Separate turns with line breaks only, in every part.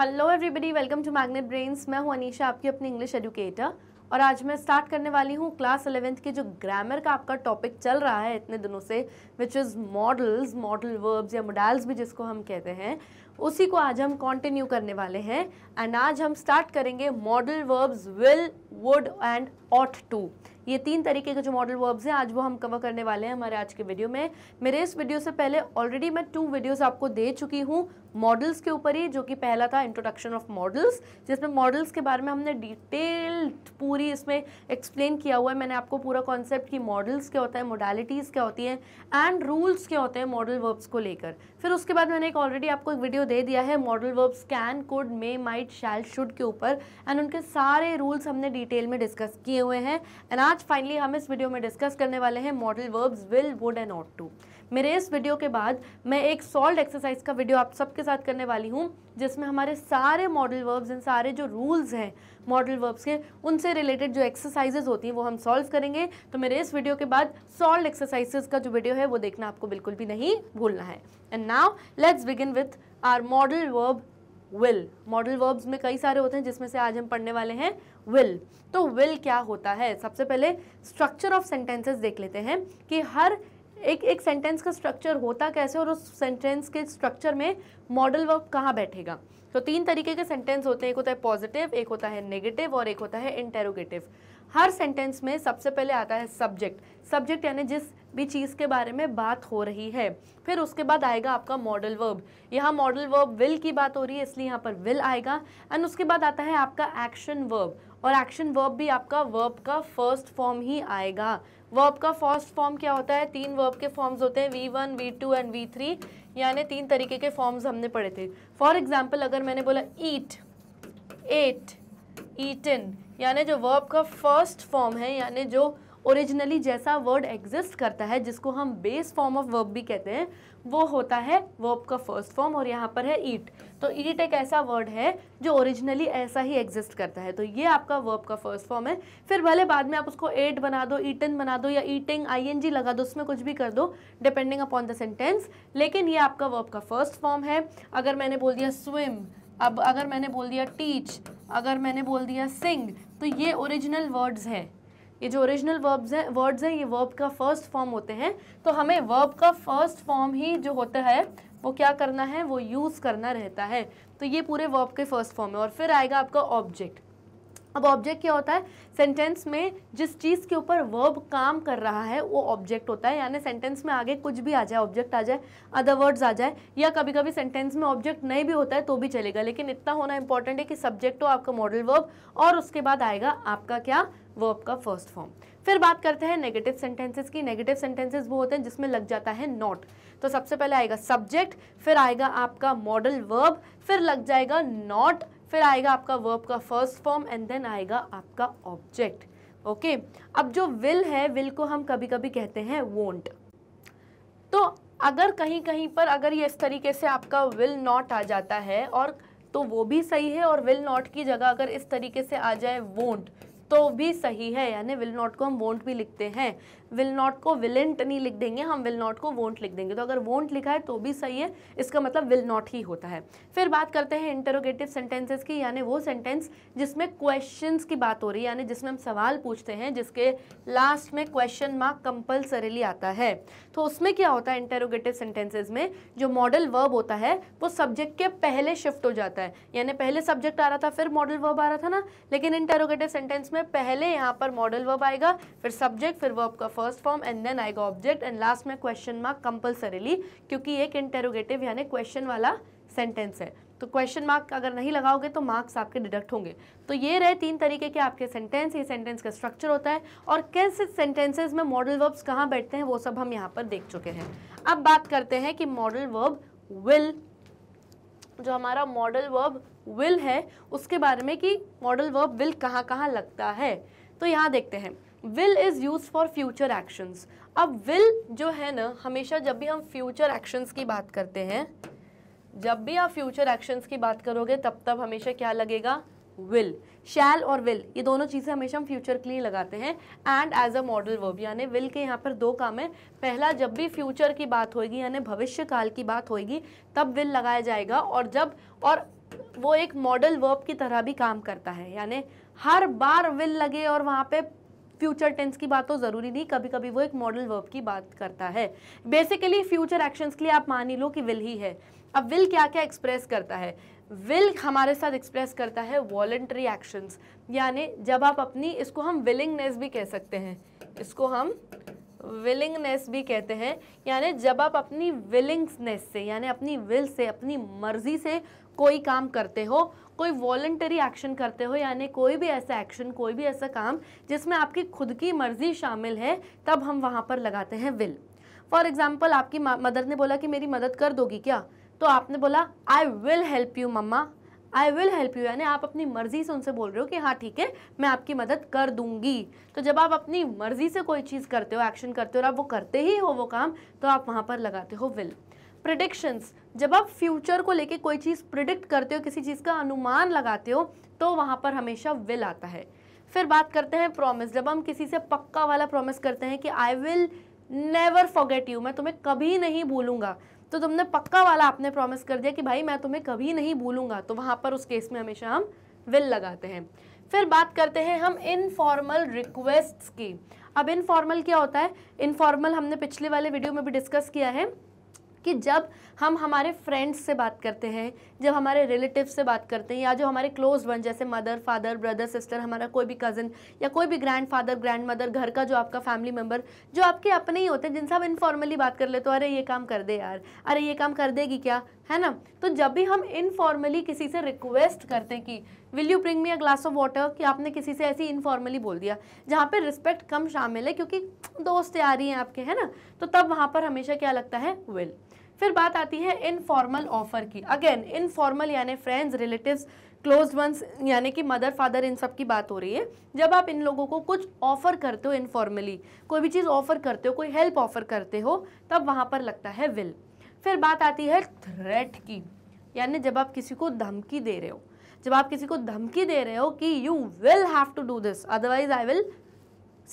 Hello everybody welcome to Magnet Brains मैं हूं अनीशा आपकी अपनी इंग्लिश एडुकेटर और आज मैं स्टार्ट करने वाली हूँ क्लास एलेवेंथ के जो ग्रामर का आपका टॉपिक चल रहा है इतने दिनों से which is modals modal verbs या मोडल्स भी जिसको हम कहते हैं उसी को आज हम कॉन्टिन्यू करने वाले हैं एंड आज हम स्टार्ट करेंगे modal verbs will would and ought to ये तीन तरीके के जो मॉडल वर्ब्स हैं आज वो हम कवर करने वाले हैं हमारे आज के वीडियो में मेरे इस वीडियो से पहले ऑलरेडी मैं टू वीडियोज़ आपको दे चुकी हूँ मॉडल्स के ऊपर ही जो कि पहला था इंट्रोडक्शन ऑफ मॉडल्स जिसमें मॉडल्स के बारे में हमने डिटेल्ड पूरी इसमें एक्सप्लेन किया हुआ है मैंने आपको पूरा कॉन्सेप्ट कि मॉडल्स क्या होता है मोडालिटीज़ क्या होती हैं एंड रूल्स क्या होते हैं मॉडल वर्ब्स को लेकर फिर उसके बाद मैंने एक ऑलरेडी आपको एक वीडियो दे दिया है modal verbs can could may might shall should के ऊपर एंड उनके सारे रूल्स हमने डिटेल में डिस्कस किए हुए हैं एंड आज आज फाइनली हम इस वीडियो में डिस्कस करने वाले हैं modal verbs will would and ought to मेरे इस वीडियो के बाद मैं एक सॉल्ड एक्सरसाइज का वीडियो आप सबके साथ करने वाली हूँ जिसमें हमारे सारे मॉडल वर्ब्स इन सारे जो रूल्स हैं मॉडल वर्ब्स के उनसे रिलेटेड जो एक्सरसाइजेज होती हैं वो हम सॉल्व करेंगे तो मेरे इस वीडियो के बाद सॉल्व एक्सरसाइजेज का जो वीडियो है वो देखना आपको बिल्कुल भी नहीं भूलना है and now let's begin with our modal verb will modal verbs में कई सारे होते हैं जिसमें से आज हम पढ़ने वाले हैं विल तो विल क्या होता है सबसे पहले स्ट्रक्चर ऑफ सेंटेंसेस देख लेते हैं कि हर एक एक सेंटेंस का स्ट्रक्चर होता कैसे और उस सेंटेंस के स्ट्रक्चर में मॉडल वर्ब कहाँ बैठेगा तो तीन तरीके के सेंटेंस होते हैं एक होता है पॉजिटिव एक होता है नेगेटिव और एक होता है इंटेरोगेटिव हर सेंटेंस में सबसे पहले आता है सब्जेक्ट सब्जेक्ट यानी जिस भी चीज़ के बारे में बात हो रही है फिर उसके बाद आएगा आपका मॉडल वर्ब यहाँ मॉडल वर्ब विल की बात हो रही है इसलिए यहाँ पर विल आएगा एंड उसके बाद आता है आपका एक्शन वर्ब और एक्शन वर्ब भी आपका वर्ब का फर्स्ट फॉर्म ही आएगा वर्ब का फर्स्ट फॉर्म क्या होता है तीन वर्ब के फॉर्म्स होते हैं V one V two and V three यानी तीन तरीके के फॉर्म्स हमने पढ़े थे फॉर एग्जाम्पल अगर मैंने बोला ईट एट ईटन यानी जो वर्ब का फर्स्ट फॉर्म है यानी जो ओरिजिनली जैसा वर्ड एग्जिस्ट करता है जिसको हम बेस फॉर्म ऑफ वर्ब भी कहते हैं वो होता है वर्ब का फर्स्ट फॉर्म और यहाँ पर है ईट तो ईट एक ऐसा वर्ड है जो ओरिजिनली ऐसा ही एग्जिस्ट करता है तो ये आपका वर्ब का फर्स्ट फॉर्म है फिर भले बाद में आप उसको एट बना दो ईटन बना दो या ईटिंग आई लगा दो उसमें कुछ भी कर दो डिपेंडिंग अपॉन द सेंटेंस लेकिन ये आपका वर्ब का फर्स्ट फॉर्म है अगर मैंने बोल दिया स्विम अब अगर मैंने बोल दिया टीच अगर मैंने बोल दिया सिंग तो ये ओरिजिनल वर्ड्स है ये जो ओरिजिनल वर्ब्स हैं वर्ड्स हैं ये वर्ब का फर्स्ट फॉर्म होते हैं तो हमें वर्ब का फर्स्ट फॉर्म ही जो होता है वो क्या करना है वो यूज़ करना रहता है तो ये पूरे वर्ब के फर्स्ट फॉर्म है और फिर आएगा आपका ऑब्जेक्ट अब ऑब्जेक्ट क्या होता है सेंटेंस में जिस चीज़ के ऊपर वर्ब काम कर रहा है वो ऑब्जेक्ट होता है यानी सेंटेंस में आगे कुछ भी आ जाए ऑब्जेक्ट आ जाए अदर वर्ड्स आ जाए या कभी कभी सेंटेंस में ऑब्जेक्ट नहीं भी होता है तो भी चलेगा लेकिन इतना होना इंपॉर्टेंट है कि सब्जेक्ट हो आपका मॉडल वर्ब और उसके बाद आएगा आपका क्या वर्ब का फर्स्ट फॉर्म फिर बात करते हैं नेगेटिव सेंटेंसेस की नेगेटिव सेंटेंसेस वो होते हैं जिसमें लग जाता है नॉट तो सबसे पहले आएगा सब्जेक्ट फिर आएगा आपका मॉडल वर्ब फिर लग जाएगा नॉट फिर आएगा आपका वर्ब का फर्स्ट फॉर्म एंड देन आएगा आपका ऑब्जेक्ट ओके okay? अब जो विल है विल को हम कभी कभी कहते हैं वोंट तो अगर कहीं कहीं पर अगर ये इस तरीके से आपका विल नॉट आ जाता है और तो वो भी सही है और विल नॉट की जगह अगर इस तरीके से आ जाए वोंट तो भी सही है यानी विल नॉट को हम वोंट भी लिखते हैं विल नॉट को विलेंट नहीं लिख देंगे हम विल नॉट को वोंट लिख देंगे तो अगर वोंट लिखा है तो भी सही है इसका मतलब विल नॉट ही होता है फिर बात करते हैं इंटरोगेटिव सेंटेंसेस की यानी वो सेंटेंस जिसमें क्वेश्चन की बात हो रही है यानी जिसमें हम सवाल पूछते हैं जिसके लास्ट में क्वेश्चन मार्क कंपल्सरीली आता है तो उसमें क्या होता है इंटरोगेटिव सेंटेंसेज में जो मॉडल वर्ब होता है वो सब्जेक्ट के पहले शिफ्ट हो जाता है यानी पहले सब्जेक्ट आ रहा था फिर मॉडल वर्ब आ रहा था ना लेकिन इंटरोगेटिव सेंटेंस में पहले यहाँ पर मॉडल वर्ब आएगा फिर सब्जेक्ट फिर वर्ब का फर्स्ट फॉर्म एंड देन आएगा ऑब्जेक्ट एंड लास्ट में क्वेश्चन मार्क कंपल्सरीली क्योंकि एक इंटेरोगेटिव यानी क्वेश्चन वाला सेंटेंस है तो क्वेश्चन मार्क अगर नहीं लगाओगे तो मार्क्स आपके डिडक्ट होंगे तो ये रहे तीन तरीके के आपके सेंटेंस ये सेंटेंस का स्ट्रक्चर होता है और कैसे सेंटेंसेज में मॉडल वर्ब्स कहाँ बैठते हैं वो सब हम यहाँ पर देख चुके हैं अब बात करते हैं कि मॉडल वर्ब विल जो हमारा मॉडल वर्ब विल है उसके बारे में कि मॉडल वर्ब विल कहाँ कहाँ लगता है तो यहाँ देखते हैं will is use for future actions अब विल जो है ना हमेशा जब भी हम फ्यूचर एक्शंस की बात करते हैं जब भी आप फ्यूचर एक्शंस की बात करोगे तब तब हमेशा क्या लगेगा विल शैल और विल ये दोनों चीज़ें हमेशा हम फ्यूचर के लिए लगाते हैं and as a modal verb यानी विल के यहाँ पर दो काम है पहला जब भी फ्यूचर की बात होगी यानी भविष्य काल की बात होएगी तब विल लगाया जाएगा और जब और वो एक मॉडल वर्ब की तरह भी काम करता है यानी हर बार विल लगे और वहाँ पे फ्यूचर टेंस की बात हो तो ज़रूरी नहीं कभी कभी वो एक मॉडल वर्ब की बात करता है बेसिकली फ्यूचर एक्शंस के लिए आप मान ही लो कि विल ही है अब विल क्या क्या एक्सप्रेस करता है विल हमारे साथ एक्सप्रेस करता है वॉलेंट्री एक्शंस यानी जब आप अपनी इसको हम विलिंगनेस भी कह सकते हैं इसको हम विलिंगनेस भी कहते हैं यानी जब आप अपनी विलिंगनेस से यानी अपनी विल से अपनी मर्जी से कोई काम करते हो कोई वॉल्टरी एक्शन करते हो यानी कोई भी ऐसा एक्शन कोई भी ऐसा काम जिसमें आपकी खुद की मर्जी शामिल है तब हम वहाँ पर लगाते हैं विल फॉर एग्जाम्पल आपकी मदर ने बोला कि मेरी मदद कर दोगी क्या तो आपने बोला I will help you mamma I will help you यानी आप अपनी मर्जी से उनसे बोल रहे हो कि हाँ ठीक है मैं आपकी मदद कर दूंगी तो जब आप अपनी मर्जी से कोई चीज़ करते हो एक्शन करते हो और आप वो करते ही हो वो काम तो आप वहाँ पर लगाते हो विल प्रिडिक्शंस जब आप फ्यूचर को लेके कोई चीज़ प्रिडिक्ट करते हो किसी चीज़ का अनुमान लगाते हो तो वहाँ पर हमेशा विल आता है फिर बात करते हैं प्रॉमिस जब हम किसी से पक्का वाला प्रॉमिस करते हैं कि I will never forget you मैं तुम्हें कभी नहीं भूलूंगा तो तुमने पक्का वाला आपने प्रॉमिस कर दिया कि भाई मैं तुम्हें कभी नहीं भूलूंगा तो वहाँ पर उस केस में हमेशा हम विल लगाते हैं फिर बात करते हैं हम इनफॉर्मल रिक्वेस्ट्स की अब इनफॉर्मल क्या होता है इनफॉर्मल हमने पिछले वाले वीडियो में भी डिस्कस किया है कि जब हम हमारे फ्रेंड्स से बात करते हैं जब हमारे रिलेटिव से बात करते हैं या जो हमारे क्लोज वन जैसे मदर फादर ब्रदर सिस्टर हमारा कोई भी कज़न या कोई भी ग्रैंड फादर ग्रैंड मदर घर का जो आपका फैमिली मेम्बर जो आपके अपने ही होते हैं जिनसे आप इनफॉर्मली बात कर लेते हो अरे ये काम कर दे यार अरे ये काम कर देगी क्या है ना तो जब भी हम इनफॉर्मली किसी से रिक्वेस्ट करते हैं कि will you bring me a glass of water कि आपने किसी से ऐसी इनफॉर्मली बोल दिया जहाँ पे रिस्पेक्ट कम शामिल है क्योंकि दोस्त रही हैं आपके है ना तो तब वहाँ पर हमेशा क्या लगता है विल फिर बात आती है इनफॉर्मल ऑफर की अगेन इनफॉर्मल यानी फ्रेंड्स रिलेटिव्स क्लोज वंस यानी कि मदर फादर इन सब की बात हो रही है जब आप इन लोगों को कुछ ऑफर करते हो इनफॉर्मली कोई भी चीज़ ऑफर करते हो कोई हेल्प ऑफर करते हो तब वहाँ पर लगता है विल फिर बात आती है थ्रेट की यानी जब आप किसी को धमकी दे रहे हो जब आप किसी को धमकी दे रहे हो कि you will have to do this otherwise I will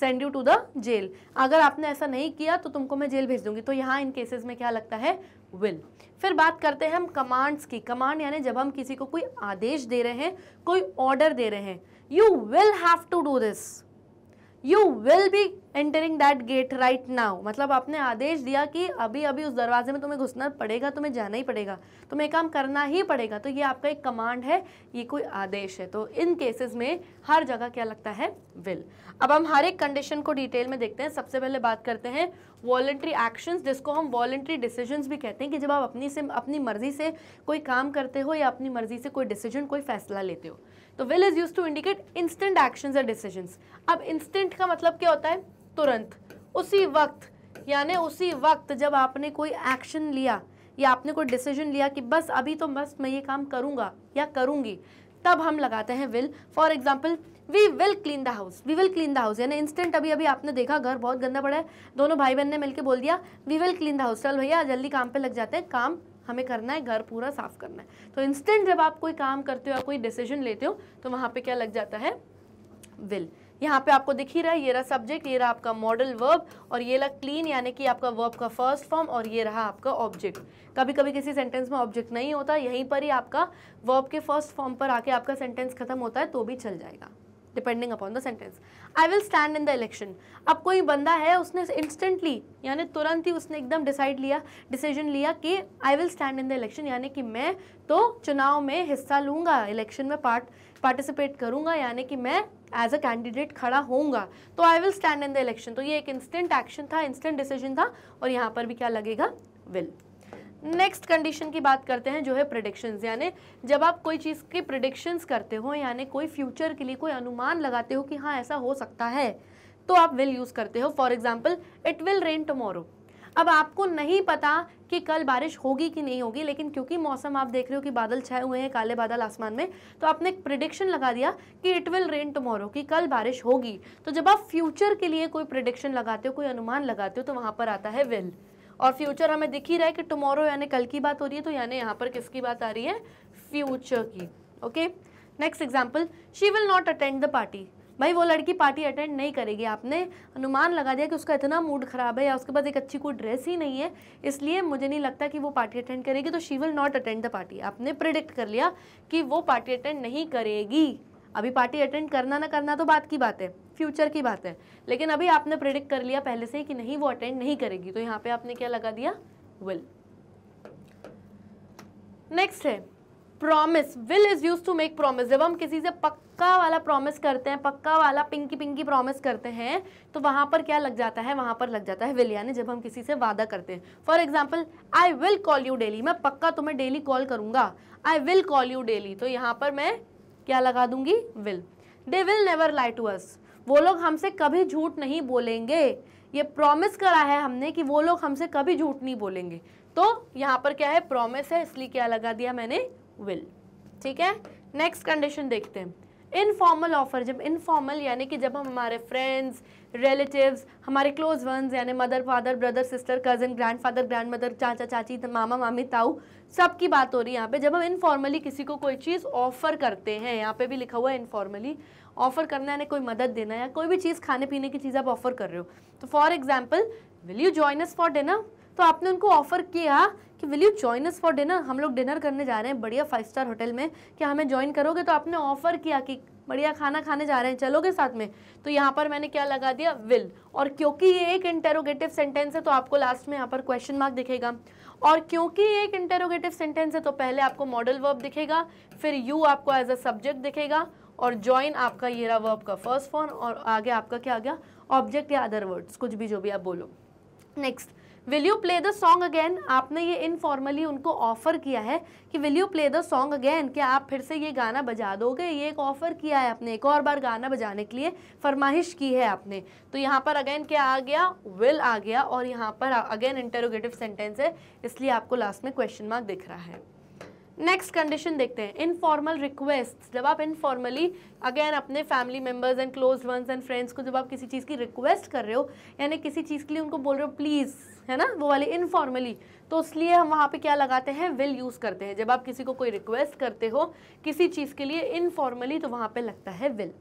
send you to the jail अगर आपने ऐसा नहीं किया तो तुमको मैं जेल भेज दूंगी तो यहाँ इन केसेस में क्या लगता है विल फिर बात करते हैं हम कमांड्स की कमांड यानी जब हम किसी को कोई आदेश दे रहे हैं कोई ऑर्डर दे रहे हैं you will have to do this you will be entering that gate right now मतलब आपने आदेश दिया कि अभी अभी उस दरवाजे में तुम्हें घुसना पड़ेगा तुम्हें जाना ही पड़ेगा तुम्हें काम करना ही पड़ेगा तो ये आपका एक कमांड है ये कोई आदेश है तो इन केसेस में हर जगह क्या लगता है विल अब हम हर एक कंडीशन को डिटेल में देखते हैं सबसे पहले बात करते हैं वॉलेंट्री एक्शंस जिसको हम वॉलेंट्री डिसीजंस भी कहते हैं कि जब आप अपनी से अपनी मर्ज़ी से कोई काम करते हो या अपनी मर्ज़ी से कोई डिसीजन कोई फैसला लेते हो तो will is use to indicate instant action या डिसीजन अब इंस्टेंट का मतलब क्या होता है तुरंत उसी वक्त यानी उसी वक्त जब आपने कोई एक्शन लिया या आपने कोई डिसीजन लिया कि बस अभी तो बस मैं ये काम करूँगा या करूँगी तब हम लगाते हैं will for example we will clean the house we will clean the house यानी इंस्टेंट अभी अभी आपने देखा घर बहुत गंदा पड़ा है दोनों भाई बहन ने मिलकर बोल दिया we will clean the house चल भैया जल्दी काम पे लग जाते हैं काम हमें करना है घर पूरा साफ करना है तो इंस्टेंट जब आप कोई काम करते हो या कोई डिसीजन लेते हो तो वहाँ पे क्या लग जाता है विल यहाँ पे आपको दिख ही रहा है ये रहा सब्जेक्ट ये रहा आपका मॉडल वर्ब और ये रहा क्लीन यानी कि आपका वर्ब का फर्स्ट फॉर्म और ये रहा आपका ऑब्जेक्ट कभी कभी किसी सेंटेंस में ऑब्जेक्ट नहीं होता यहीं पर ही आपका वर्ब के फर्स्ट फॉर्म पर आके आपका सेंटेंस खत्म होता है तो भी चल जाएगा depending upon the sentence I will stand in the election अब कोई बंदा है उसने इंस्टेंटली यानी तुरंत ही उसने एकदम डिसाइड लिया डिसीजन लिया कि I will stand in the election यानी कि मैं तो चुनाव में हिस्सा लूँगा इलेक्शन में पार्ट पार्टिसिपेट करूंगा यानी कि मैं एज अ कैंडिडेट खड़ा होऊंगा तो I will stand in the election तो ये एक इंस्टेंट एक्शन था इंस्टेंट डिसीजन था और यहाँ पर भी क्या लगेगा विल नेक्स्ट कंडीशन की बात करते हैं जो है प्रडिक्शंस यानी जब आप कोई चीज़ की प्रडिक्शंस करते हो यानी कोई फ्यूचर के लिए कोई अनुमान लगाते हो कि हाँ ऐसा हो सकता है तो आप विल यूज़ करते हो for example it will rain tomorrow अब आपको नहीं पता कि कल बारिश होगी कि नहीं होगी लेकिन क्योंकि मौसम आप देख रहे हो कि बादल छाए हुए हैं काले बादल आसमान में तो आपने एक प्रिडिक्शन लगा दिया कि इट विल रेन टमोरो कि कल बारिश होगी तो जब आप फ्यूचर के लिए कोई प्रिडिक्शन लगाते हो कोई अनुमान लगाते हो तो वहाँ पर आता है विल और फ्यूचर हमें दिख ही रहा है कि टुमारो यानी कल की बात हो रही है तो यानी यहाँ पर किसकी बात आ रही है फ्यूचर की okay next example she will not attend the party भाई वो लड़की पार्टी अटेंड नहीं करेगी आपने अनुमान लगा दिया कि उसका इतना मूड ख़राब है या उसके पास एक अच्छी कोई ड्रेस ही नहीं है इसलिए मुझे नहीं लगता कि वो पार्टी अटेंड करेगी तो she will not attend the party आपने प्रिडिक्ट कर लिया कि वो पार्टी अटेंड नहीं करेगी अभी पार्टी अटेंड करना ना करना तो बात की बात है फ्यूचर की बात है लेकिन अभी आपने प्रिडिक्ट कर लिया पहले से कि नहीं वो अटेंड नहीं करेगी तो यहाँ पे आपने क्या लगा दिया विल नेक्स्ट है promise will is use to make promise जब हम किसी से पक्का वाला प्रॉमिस करते हैं पक्का वाला पिंकी पिंकी प्रॉमिस करते हैं तो वहां पर क्या लग जाता है वहां पर लग जाता है विल यानी जब हम किसी से वादा करते हैं for example I will call you daily मैं पक्का तुम्हें डेली कॉल करूंगा I will call you daily तो यहाँ पर मैं क्या लगा दूंगी will they will never lie to us वो लोग हमसे कभी झूठ नहीं बोलेंगे ये प्रॉमिस करा है हमने कि वो लोग हमसे कभी झूठ नहीं बोलेंगे तो यहाँ पर क्या है प्रॉमिस है इसलिए क्या लगा दिया मैंने विल ठीक है नेक्स्ट कंडीशन देखते हैं इनफॉर्मल ऑफर जब इनफॉर्मल यानी कि जब हम हमारे फ्रेंड्स रिलेटिव्स हमारे क्लोज वंस यानी mother father brother sister cousin grandfather grandmother चाचा चाची मामा मामी ताऊ सब की बात हो रही है यहाँ पे जब हम इनफॉर्मली किसी को कोई चीज़ ऑफ़र करते हैं यहाँ पे भी लिखा हुआ है इनफॉर्मली ऑफर करना है कोई मदद देना है कोई भी चीज़ खाने पीने की चीज़ आप ऑफर कर रहे हो तो for example will you join us for dinner तो आपने उनको ऑफर किया कि will you join us for dinner हम लोग डिनर करने जा रहे हैं बढ़िया फाइव स्टार होटल में कि हमें ज्वाइन करोगे तो आपने ऑफर किया कि बढ़िया खाना खाने जा रहे हैं चलोगे साथ में तो यहाँ पर मैंने क्या लगा दिया विल और क्योंकि ये एक इंटेरोगेटिव सेंटेंस है तो आपको लास्ट में यहाँ पर क्वेश्चन मार्क दिखेगा और क्योंकि ये एक इंटेरोगेटिव सेंटेंस है तो पहले आपको मॉडल वर्ब दिखेगा फिर यू आपको एज अ सब्जेक्ट दिखेगा और ज्वाइन आपका ये रहा वर्ब का फर्स्ट फॉर्म और आगे आपका क्या आ गया ऑब्जेक्ट या अदर वर्ड्स कुछ भी जो भी आप बोलो next will you play the song again आपने ये इनफॉर्मली उनको ऑफर किया है कि will you play the song again क्या आप फिर से ये गाना बजा दोगे ये एक ऑफर किया है आपने एक और बार गाना बजाने के लिए फरमाइश की है आपने तो यहाँ पर अगेन क्या आ गया विल आ गया और यहाँ पर अगेन इंटरोगेटिव सेंटेंस है इसलिए आपको लास्ट में क्वेश्चन मार्क दिख रहा है नेक्स्ट कंडीशन देखते हैं इनफॉर्मल रिक्वेस्ट जब आप इनफॉर्मली अगेन अपने family members and close ones and friends को जब आप किसी चीज़ की रिक्वेस्ट कर रहे हो यानी किसी चीज़ के लिए उनको बोल रहे हो प्लीज़ है ना वो वाले इनफॉर्मली तो इसलिए हम वहाँ पे क्या लगाते हैं विल यूज़ करते हैं जब आप किसी को कोई रिक्वेस्ट करते हो किसी चीज़ के लिए इनफॉर्मली तो वहाँ पर लगता है विल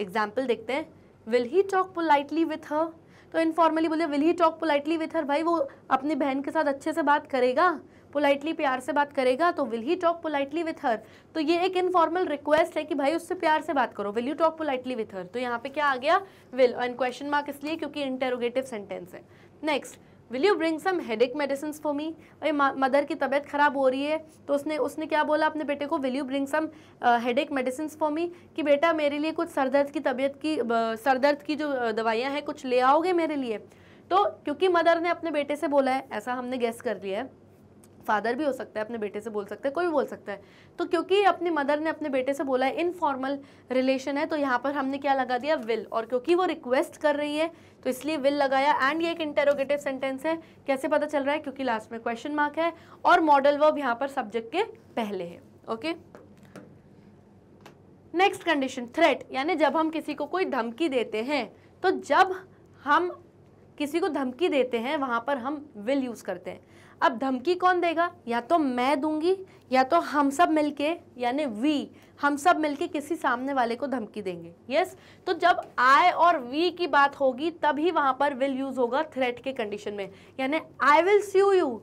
एग्जाम्पल देखते हैं will he talk politely with her तो इनफॉर्मली बोले will he talk politely with her भाई वो अपनी बहन के साथ अच्छे से बात करेगा पोलाइटली प्यार से बात करेगा तो will he talk politely with her तो ये एक इनफॉर्मल रिक्वेस्ट है कि भाई उससे प्यार से बात करो will you talk politely with her तो यहाँ पे क्या आ गया विल एंड क्वेश्चन मार्क इसलिए क्योंकि इंटेरोगेटिव सेंटेंस है next will you bring some headache medicine for me अरे मदर की तबीयत खराब हो रही है तो उसने उसने क्या बोला अपने बेटे को will you bring some headache medicine for me कि बेटा मेरे लिए कुछ सर दर्द की तबीयत की uh, सर दर्द की जो uh, दवाइयाँ हैं कुछ ले आओगे मेरे लिए तो क्योंकि मदर ने अपने बेटे से बोला है ऐसा हमने गेस कर लिया है फादर भी हो सकता है अपने बेटे से बोल सकता है कोई भी बोल सकता है तो क्योंकि अपनी मदर ने अपने बेटे से बोला है इनफॉर्मल रिलेशन है तो यहाँ पर हमने क्या लगा दिया विल और क्योंकि वो रिक्वेस्ट कर रही है तो इसलिए विल लगाया एंड ये एक इंटेरोगेटिव सेंटेंस है कैसे पता चल रहा है क्योंकि लास्ट में क्वेश्चन मार्क है और मॉडल वर्ब यहाँ पर सब्जेक्ट के पहले है ओके नेक्स्ट कंडीशन थ्रेट यानी जब हम किसी को कोई धमकी देते हैं तो जब हम किसी को धमकी देते हैं वहाँ पर हम विल यूज़ करते हैं अब धमकी कौन देगा या तो मैं दूंगी या तो हम सब मिलके यानी वी हम सब मिलके किसी सामने वाले को धमकी देंगे यस yes? तो जब आई और वी की बात होगी तभी वहां पर विल यूज़ होगा थ्रेट के कंडीशन में यानी I will see you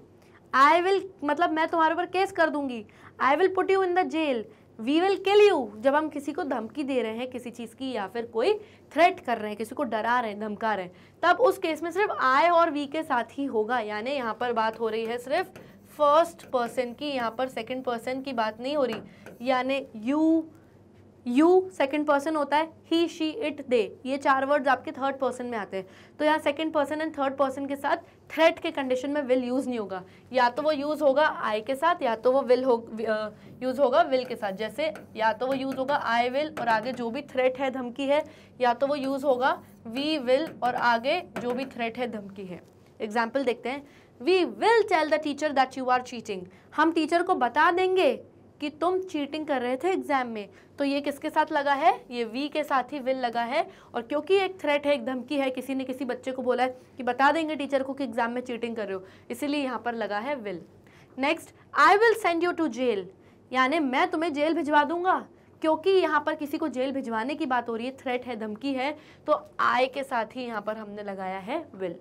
I will मतलब मैं तुम्हारे ऊपर केस कर दूंगी I will put you in the jail we will kill you जब हम किसी को धमकी दे रहे हैं किसी चीज़ की या फिर कोई थ्रेट कर रहे हैं किसी को डरा रहे हैं धमका रहे हैं तब उस केस में सिर्फ आई और वी के साथ ही होगा यानी यहाँ पर बात हो रही है सिर्फ फर्स्ट पर्सन की यहाँ पर सेकेंड पर्सन की बात नहीं हो रही यानी यू यू सेकेंड पर्सन होता है ही शी इट दे ये चार वर्ड्स आपके थर्ड पर्सन में आते हैं तो यहाँ second person and third person के साथ थ्रेट के कंडीशन में विल यूज़ नहीं होगा या तो वो यूज़ होगा आई के साथ या तो वो विल हो यूज़ होगा विल के साथ जैसे या तो वो यूज़ होगा आई विल और आगे जो भी थ्रेट है धमकी है या तो वो यूज़ होगा वी विल और आगे जो भी थ्रेट है धमकी है एग्जाम्पल देखते हैं we will tell the teacher that you are cheating हम टीचर को बता देंगे कि तुम चीटिंग कर रहे थे एग्ज़ाम में तो ये किसके साथ लगा है ये वी के साथ ही विल लगा है और क्योंकि एक थ्रेट है एक धमकी है किसी ने किसी बच्चे को बोला है कि बता देंगे टीचर को कि एग्ज़ाम में चीटिंग कर रहे हो इसीलिए यहाँ पर लगा है will next I will send you to jail यानी मैं तुम्हें जेल भिजवा दूंगा क्योंकि यहाँ पर किसी को जेल भिजवाने की बात हो रही है थ्रेट है धमकी है तो आई के साथ ही यहाँ पर हमने लगाया है विल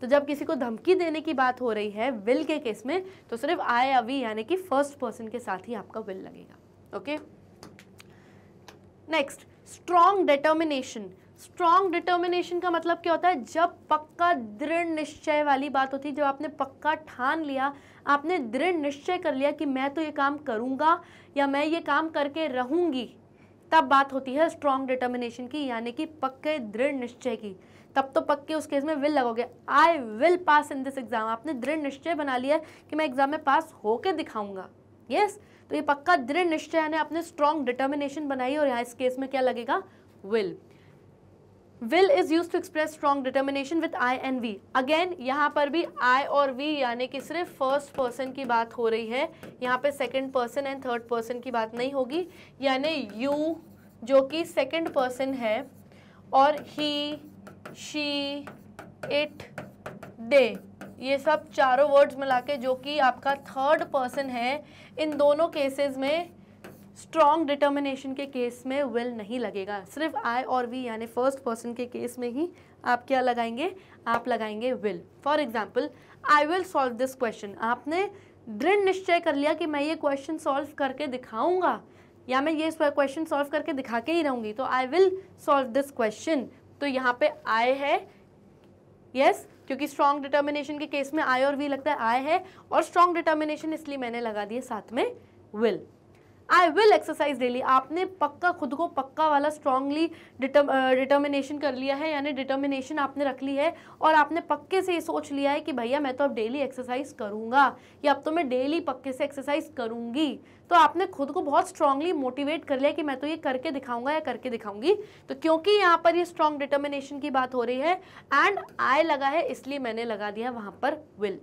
तो जब किसी को धमकी देने की बात हो रही है विल के केस में तो सिर्फ आय अवी यानी कि फर्स्ट पर्सन के साथ ही आपका विल लगेगा okay next strong determination strong determination का मतलब क्या होता है जब पक्का दृढ़ निश्चय वाली बात होती है जब आपने पक्का ठान लिया आपने दृढ़ निश्चय कर लिया कि मैं तो ये काम करूंगा या मैं ये काम करके रहूंगी तब बात होती है स्ट्रॉन्ग डिटर्मिनेशन की यानी कि पक्के दृढ़ निश्चय की तब तो पक्के उस केस में विल लगोगे I will pass in this exam आपने दृढ़ निश्चय बना लिया है कि मैं एग्ज़ाम में पास होके दिखाऊंगा यस yes? तो ये पक्का दृढ़ निश्चय यानी आपने स्ट्रॉन्ग डिटर्मिनेशन बनाई और यहाँ इस केस में क्या लगेगा will will is use to express strong determination with I and we अगेन यहाँ पर भी आई और वी यानी कि सिर्फ फर्स्ट पर्सन की बात हो रही है यहाँ पे second person and third person की बात नहीं होगी यानी यू जो कि सेकेंड पर्सन है और ही शी इट दे ये सब चारों वर्ड्स मिला के जो कि आपका थर्ड पर्सन है इन दोनों केसेस में स्ट्रॉन्ग डिटर्मिनेशन के केस में विल नहीं लगेगा सिर्फ आई और वी यानी फर्स्ट पर्सन के केस में ही आप क्या लगाएंगे आप लगाएंगे will for example I will solve this question आपने दृढ़ निश्चय कर लिया कि मैं ये क्वेश्चन सॉल्व करके दिखाऊंगा या मैं ये क्वेश्चन सॉल्व करके दिखा के ही रहूँगी तो I will solve this question तो यहाँ पे आए है यस yes, क्योंकि स्ट्रॉन्ग डिटर्मिनेशन के केस में आए और वी लगता है आय है और स्ट्रॉन्ग डिटर्मिनेशन इसलिए मैंने लगा दिए साथ में will I will exercise daily आपने पक्का खुद को पक्का वाला स्ट्रांगली डिटर्मिनेशन कर लिया है यानी डिटर्मिनेशन आपने रख ली है और आपने पक्के से ये सोच लिया है कि भैया मैं तो अब डेली एक्सरसाइज करूँगा या अब तो मैं डेली पक्के से एक्सरसाइज करूँगी तो आपने खुद को बहुत स्ट्रांगली मोटिवेट कर लिया कि मैं तो ये करके दिखाऊंगा या करके दिखाऊंगी तो क्योंकि यहाँ पर ये स्ट्रांग डिटर्मिनेशन की बात हो रही है एंड आई लगा है इसलिए मैंने लगा दिया वहाँ पर will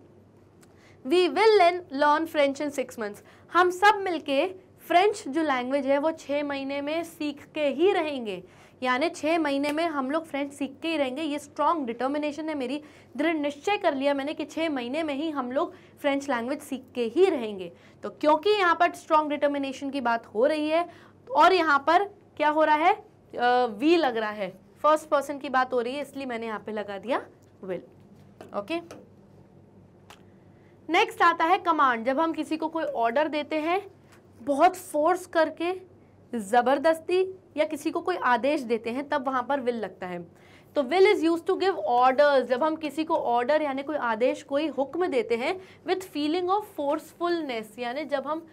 we will learn French in six months हम सब मिलके फ्रेंच जो लैंग्वेज है वो छः महीने में सीख के ही रहेंगे यानी छः महीने में हम लोग फ्रेंच सीख के ही रहेंगे ये स्ट्रॉन्ग डिटर्मिनेशन है मेरी दृढ़ निश्चय कर लिया मैंने कि छः महीने में ही हम लोग फ्रेंच लैंग्वेज सीख के ही रहेंगे तो क्योंकि यहाँ पर स्ट्रॉन्ग डिटर्मिनेशन की बात हो रही है और यहाँ पर क्या हो रहा है वी uh, लग रहा है फर्स्ट पर्सन की बात हो रही है इसलिए मैंने यहाँ पे लगा दिया विल ओके नेक्स्ट आता है कमांड जब हम किसी को कोई ऑर्डर देते हैं बहुत फोर्स करके ज़बरदस्ती या किसी को कोई आदेश देते हैं तब वहाँ पर विल लगता है तो will is use to give order जब हम किसी को ऑर्डर यानी कोई आदेश कोई हुक्म देते हैं विथ फीलिंग ऑफ फोर्सफुलनेस यानी जब हम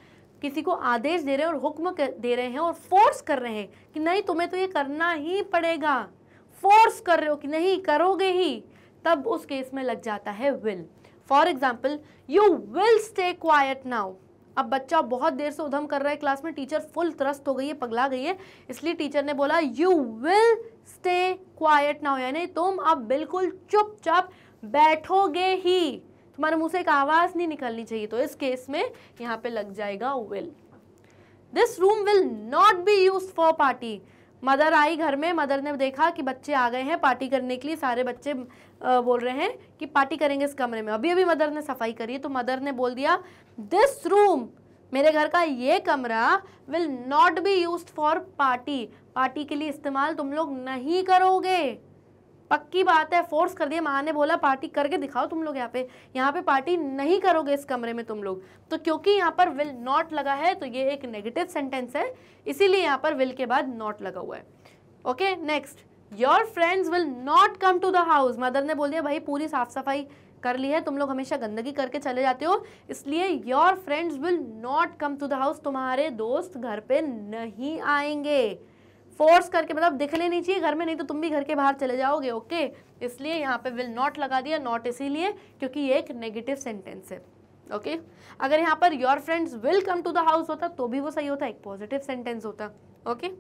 किसी को आदेश दे रहे हैं और हुक्म दे रहे हैं और फोर्स कर रहे हैं कि नहीं तुम्हें तो ये करना ही पड़ेगा फोर्स कर रहे हो कि नहीं करोगे ही तब उस केस में लग जाता है will for example you will stay quiet now अब बच्चा बहुत देर से उधम कर रहा है क्लास में टीचर फुल त्रस्त हो गई है पगला गई है इसलिए टीचर ने बोला you will stay quiet now यानी तुम अब बिल्कुल चुपचाप बैठोगे ही तुम्हारे मुंह से एक आवाज़ नहीं निकलनी चाहिए तो इस केस में यहाँ पे लग जाएगा will this room will not be use for party mother आई घर में मदर ने देखा कि बच्चे आ गए हैं पार्टी करने के लिए सारे बच्चे बोल रहे हैं कि पार्टी करेंगे इस कमरे में अभी अभी मदर ने सफाई करी तो मदर ने बोल दिया दिस रूम मेरे घर का ये कमरा will not be use for party party के लिए इस्तेमाल तुम लोग नहीं करोगे पक्की बात है फोर्स कर दिया महान ने बोला पार्टी करके दिखाओ तुम लोग यहाँ पे यहाँ पे पार्टी नहीं करोगे इस कमरे में तुम लोग तो क्योंकि यहाँ पर विल नॉट लगा है तो ये एक नेगेटिव सेंटेंस है इसीलिए यहाँ पर विल के बाद नॉट लगा हुआ है okay next your friends will not come to the house mother ने बोल दिया भाई पूरी साफ सफाई कर ली है तुम लोग हमेशा गंदगी करके चले जाते हो इसलिए your friends will not come to the house तुम्हारे दोस्त घर पे नहीं आएंगे फोर्स करके मतलब दिखने नहीं चाहिए घर में नहीं तो तुम भी घर के बाहर चले जाओगे ओके इसलिए यहाँ पे विल नॉट लगा दिया नॉट इसीलिए क्योंकि ये एक नेगेटिव सेंटेंस है ओके अगर यहाँ पर your friends will come to the house होता तो भी वो सही होता एक पॉजिटिव सेंटेंस होता ओके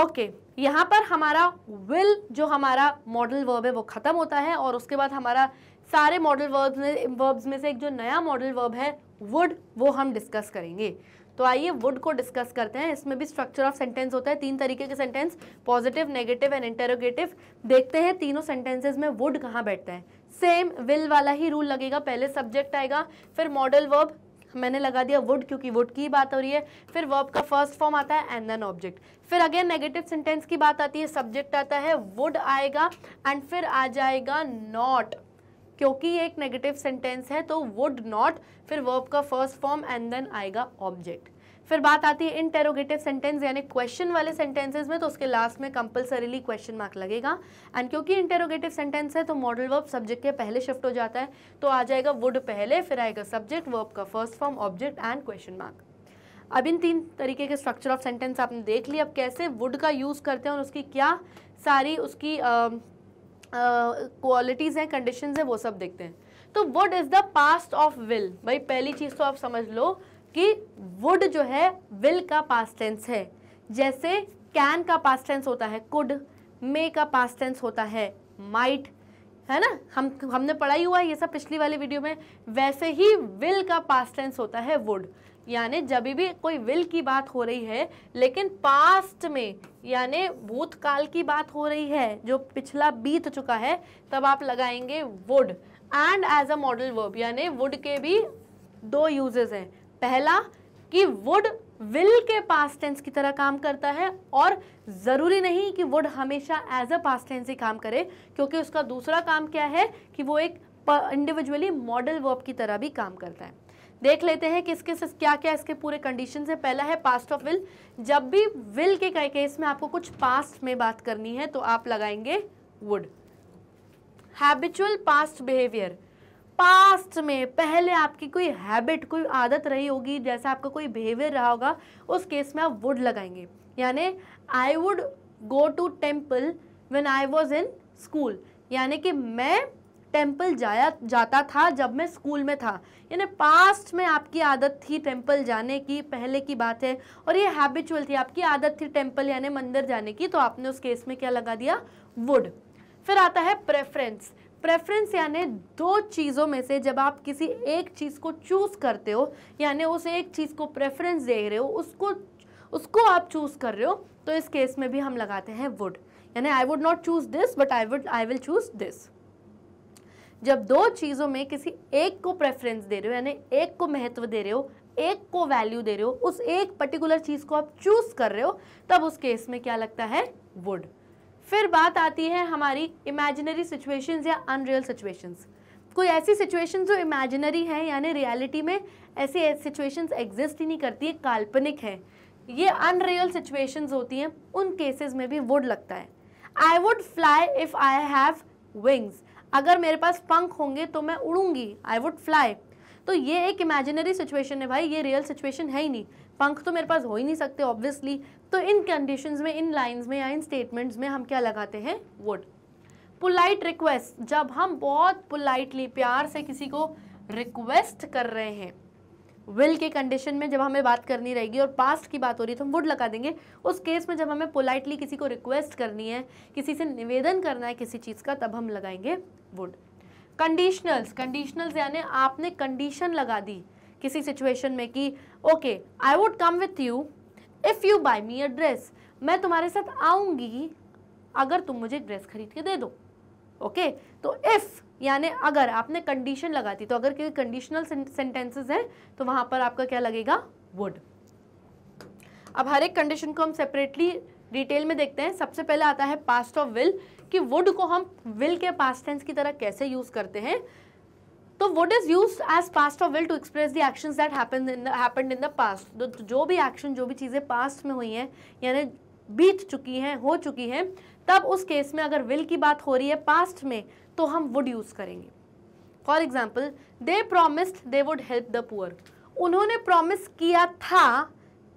ओके okay, यहाँ पर हमारा विल जो हमारा मॉडल वर्ब है वो ख़त्म होता है और उसके बाद हमारा सारे मॉडल वर्ब्स में वर्ब्स में से एक जो नया मॉडल वर्ब है वुड वो हम डिस्कस करेंगे तो आइए वुड को डिस्कस करते हैं इसमें भी स्ट्रक्चर ऑफ सेंटेंस होता है तीन तरीके के sentence positive negative and interrogative देखते हैं तीनों सेंटेंसेज में वुड कहाँ बैठता है सेम विल वाला ही रूल लगेगा पहले सब्जेक्ट आएगा फिर मॉडल वर्ब मैंने लगा दिया वुड क्योंकि वुड की बात हो रही है फिर वर्ब का फर्स्ट फॉर्म आता है एंड देन ऑब्जेक्ट फिर अगेन नेगेटिव सेंटेंस की बात आती है सब्जेक्ट आता है वुड आएगा एंड फिर आ जाएगा नॉट क्योंकि ये एक नेगेटिव सेंटेंस है तो वुड नॉट फिर वर्ब का फर्स्ट फॉर्म एंड देन आएगा ऑब्जेक्ट फिर बात आती है इंटेरोगेटिव सेंटेंस यानी क्वेश्चन वाले सेंटेंसेज में तो उसके लास्ट में कंपलसरीली क्वेश्चन मार्क लगेगा एंड क्योंकि इंटेरोगेटिव सेंटेंस है तो मॉडल वर्ब सब्जेक्ट के पहले शिफ्ट हो जाता है तो आ जाएगा वुड पहले फिर आएगा सब्जेक्ट वर्ब का first form object and question mark अब इन तीन तरीके के स्ट्रक्चर ऑफ सेंटेंस आपने देख लिया अब कैसे वुड का यूज़ करते हैं और उसकी क्या सारी उसकी क्वालिटीज़ हैं कंडीशन हैं वो सब देखते हैं तो would is the past of will भाई पहली चीज़ तो आप समझ लो कि वुड जो है विल का पास्ट टेंस है जैसे कैन का पास्ट टेंस होता है कुड मे का पास्ट टेंस होता है माइट है ना हम हमने पढ़ाई हुआ है ये सब पिछली वाली वीडियो में वैसे ही विल का पास्ट टेंस होता है वुड यानी जब भी कोई विल की बात हो रही है लेकिन पास्ट में यानी भूतकाल की बात हो रही है जो पिछला बीत चुका है तब आप लगाएंगे would and as a modal verb यानी वुड के भी दो यूजेस हैं पहला कि वुड विल के पास्ट टेंस की तरह काम करता है और ज़रूरी नहीं कि वुड हमेशा एज अ पास्ट टेंस ही काम करे क्योंकि उसका दूसरा काम क्या है कि वो एक इंडिविजुअली मॉडल वर्ब की तरह भी काम करता है देख लेते हैं किस किस क्या क्या इसके पूरे कंडीशन है पहला है पास्ट ऑफ विल जब भी विल के केस में आपको कुछ पास्ट में बात करनी है तो आप लगाएंगे would habitual past behaviour past में पहले आपकी कोई हैबिट कोई आदत रही होगी जैसा आपका कोई बिहेवियर रहा होगा उस केस में आप वुड लगाएंगे यानी I would go to temple when I was in school यानी कि मैं टेम्पल जाया जाता था जब मैं स्कूल में था यानी पास्ट में आपकी आदत थी टेम्पल जाने की पहले की बात है और ये हैबिचुअल थी आपकी आदत थी टेम्पल यानी मंदिर जाने की तो आपने उस केस में क्या लगा दिया वुड फिर आता है प्रेफरेंस प्रेफरेंस यानी दो चीज़ों में से जब आप किसी एक चीज़ को चूज़ करते हो यानी उस एक चीज़ को प्रेफरेंस दे रहे हो उसको उसको आप चूज़ कर रहे हो तो इस केस में भी हम लगाते हैं वुड यानी I would not choose this but I would I will choose this जब दो चीज़ों में किसी एक को प्रेफरेंस दे रहे हो यानी एक को महत्व दे रहे हो एक को वैल्यू दे रहे हो उस एक पर्टिकुलर चीज़ को आप चूज़ कर रहे हो तब उस केस में क्या लगता है वुड फिर बात आती है हमारी इमेजिनरी सिचुएशंस या अनरियल सिचुएशंस कोई ऐसी सिचुएशन जो इमेजिनरी है यानी रियलिटी में ऐसी सिचुएशंस एग्जिस्ट ही नहीं करती है काल्पनिक है ये अनरियल सिचुएशंस होती हैं उन केसेस में भी वुड लगता है I would fly if I have wings अगर मेरे पास पंख होंगे तो मैं उड़ूंगी आई वुड फ्लाई तो ये एक इमेजिनरी सिचुएशन है भाई ये रियल सिचुएशन है ही नहीं पंख तो मेरे पास हो ही नहीं सकते ऑब्वियसली तो इन कंडीशंस में इन लाइंस में या इन स्टेटमेंट्स में हम क्या लगाते हैं वुड पोलाइट रिक्वेस्ट जब हम बहुत पोलाइटली प्यार से किसी को रिक्वेस्ट कर रहे हैं विल के कंडीशन में जब हमें बात करनी रहेगी और पास्ट की बात हो रही है तो हम वुड लगा देंगे उस केस में जब हमें पोलाइटली किसी को रिक्वेस्ट करनी है किसी से निवेदन करना है किसी चीज़ का तब हम लगाएंगे वुड कंडीशनल्स कंडीशनल्स यानी आपने कंडीशन लगा दी किसी सिचुएशन में कि okay I would come with you if you buy me a dress मैं तुम्हारे साथ आऊँगी अगर तुम मुझे ड्रेस खरीद के दे दो ओके okay? तो इफ़ यानी अगर आपने कंडीशन लगा दी तो अगर कोई कंडीशनल सेंटेंसेस हैं तो वहाँ पर आपका क्या लगेगा वुड अब हर एक कंडीशन को हम सेपरेटली डिटेल में देखते हैं सबसे पहले आता है पास्ट ऑफ विल कि वुड को हम विल के पास्ट टेंस की तरह कैसे यूज़ करते हैं तो would is use as past of will to express the action that happen in the past जो भी एक्शन जो भी चीज़ें पास्ट में हुई हैं यानी बीत चुकी हैं हो चुकी हैं तब उस केस में अगर विल की बात हो रही है पास्ट में तो हम वुड यूज़ करेंगे for example they promised they would help the poor उन्होंने प्रोमिस किया था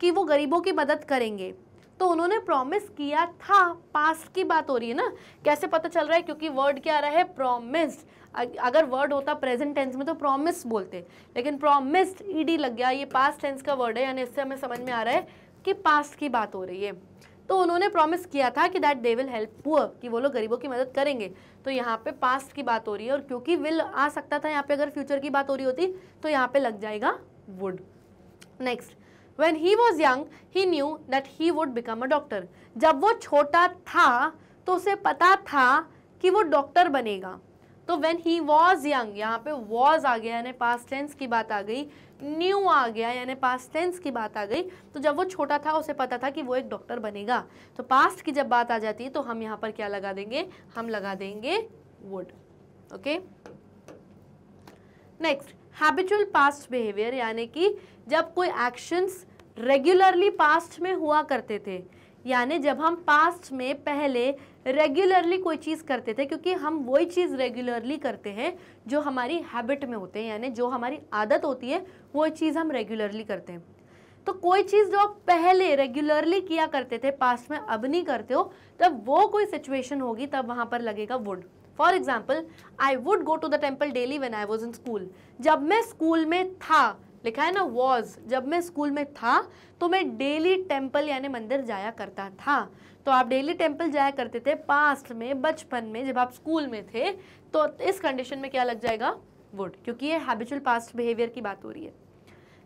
कि वो गरीबों की मदद करेंगे तो उन्होंने प्रॉमिस किया था पास्ट की बात हो रही है ना कैसे पता चल रहा है क्योंकि वर्ड क्या आ रहा है प्रॉमिस्ड अगर वर्ड होता प्रेजेंट टेंस में तो प्रॉमिस बोलते लेकिन प्रॉमिस्ड ईडी लग गया ये पास्ट टेंस का वर्ड है यानी इससे हमें समझ में आ रहा है कि पास्ट की बात हो रही है तो उन्होंने प्रॉमिस किया था कि that they will help poor कि वो लोग गरीबों की मदद करेंगे तो यहाँ पे पास्ट की बात हो रही है और क्योंकि विल आ सकता था यहाँ पे अगर फ्यूचर की बात हो रही होती तो यहाँ पे लग जाएगा would next when he was young he knew that he would become a doctor जब वो छोटा था तो उसे पता था कि वो डॉक्टर बनेगा तो वेन ही वॉज यंग यहाँ पे वॉज आ गया यानी पास्ट टेंस की बात आ गई न्यू आ गया यानी पास्ट टेंस की बात आ गई तो जब वो छोटा था उसे पता था कि वो एक डॉक्टर बनेगा तो पास्ट की जब बात आ जाती है तो हम यहाँ पर क्या लगा देंगे हम लगा देंगे would okay next habitual past behaviour यानी कि जब कोई एक्शंस रेगुलरली पास्ट में हुआ करते थे यानी जब हम पास्ट में पहले रेगुलरली कोई चीज़ करते थे क्योंकि हम वही चीज़ रेगुलरली करते हैं जो हमारी हैबिट में होते हैं यानी जो हमारी आदत होती है वो चीज़ हम रेगुलरली करते हैं तो कोई चीज़ जो आप पहले रेगुलरली किया करते थे पास्ट में अब नहीं करते हो तब वो कोई सिचुएशन होगी तब वहाँ पर लगेगा would for example I would go to the temple daily when I was in school जब मैं स्कूल में था लिखा है ना वॉज जब मैं स्कूल में था तो मैं डेली टेम्पल यानी मंदिर जाया करता था तो आप डेली टेम्पल जाया करते थे पास्ट में बचपन में जब आप स्कूल में थे तो इस कंडीशन में क्या लग जाएगा वुड क्योंकि ये हैबिचुअल पास्ट बिहेवियर की बात हो रही है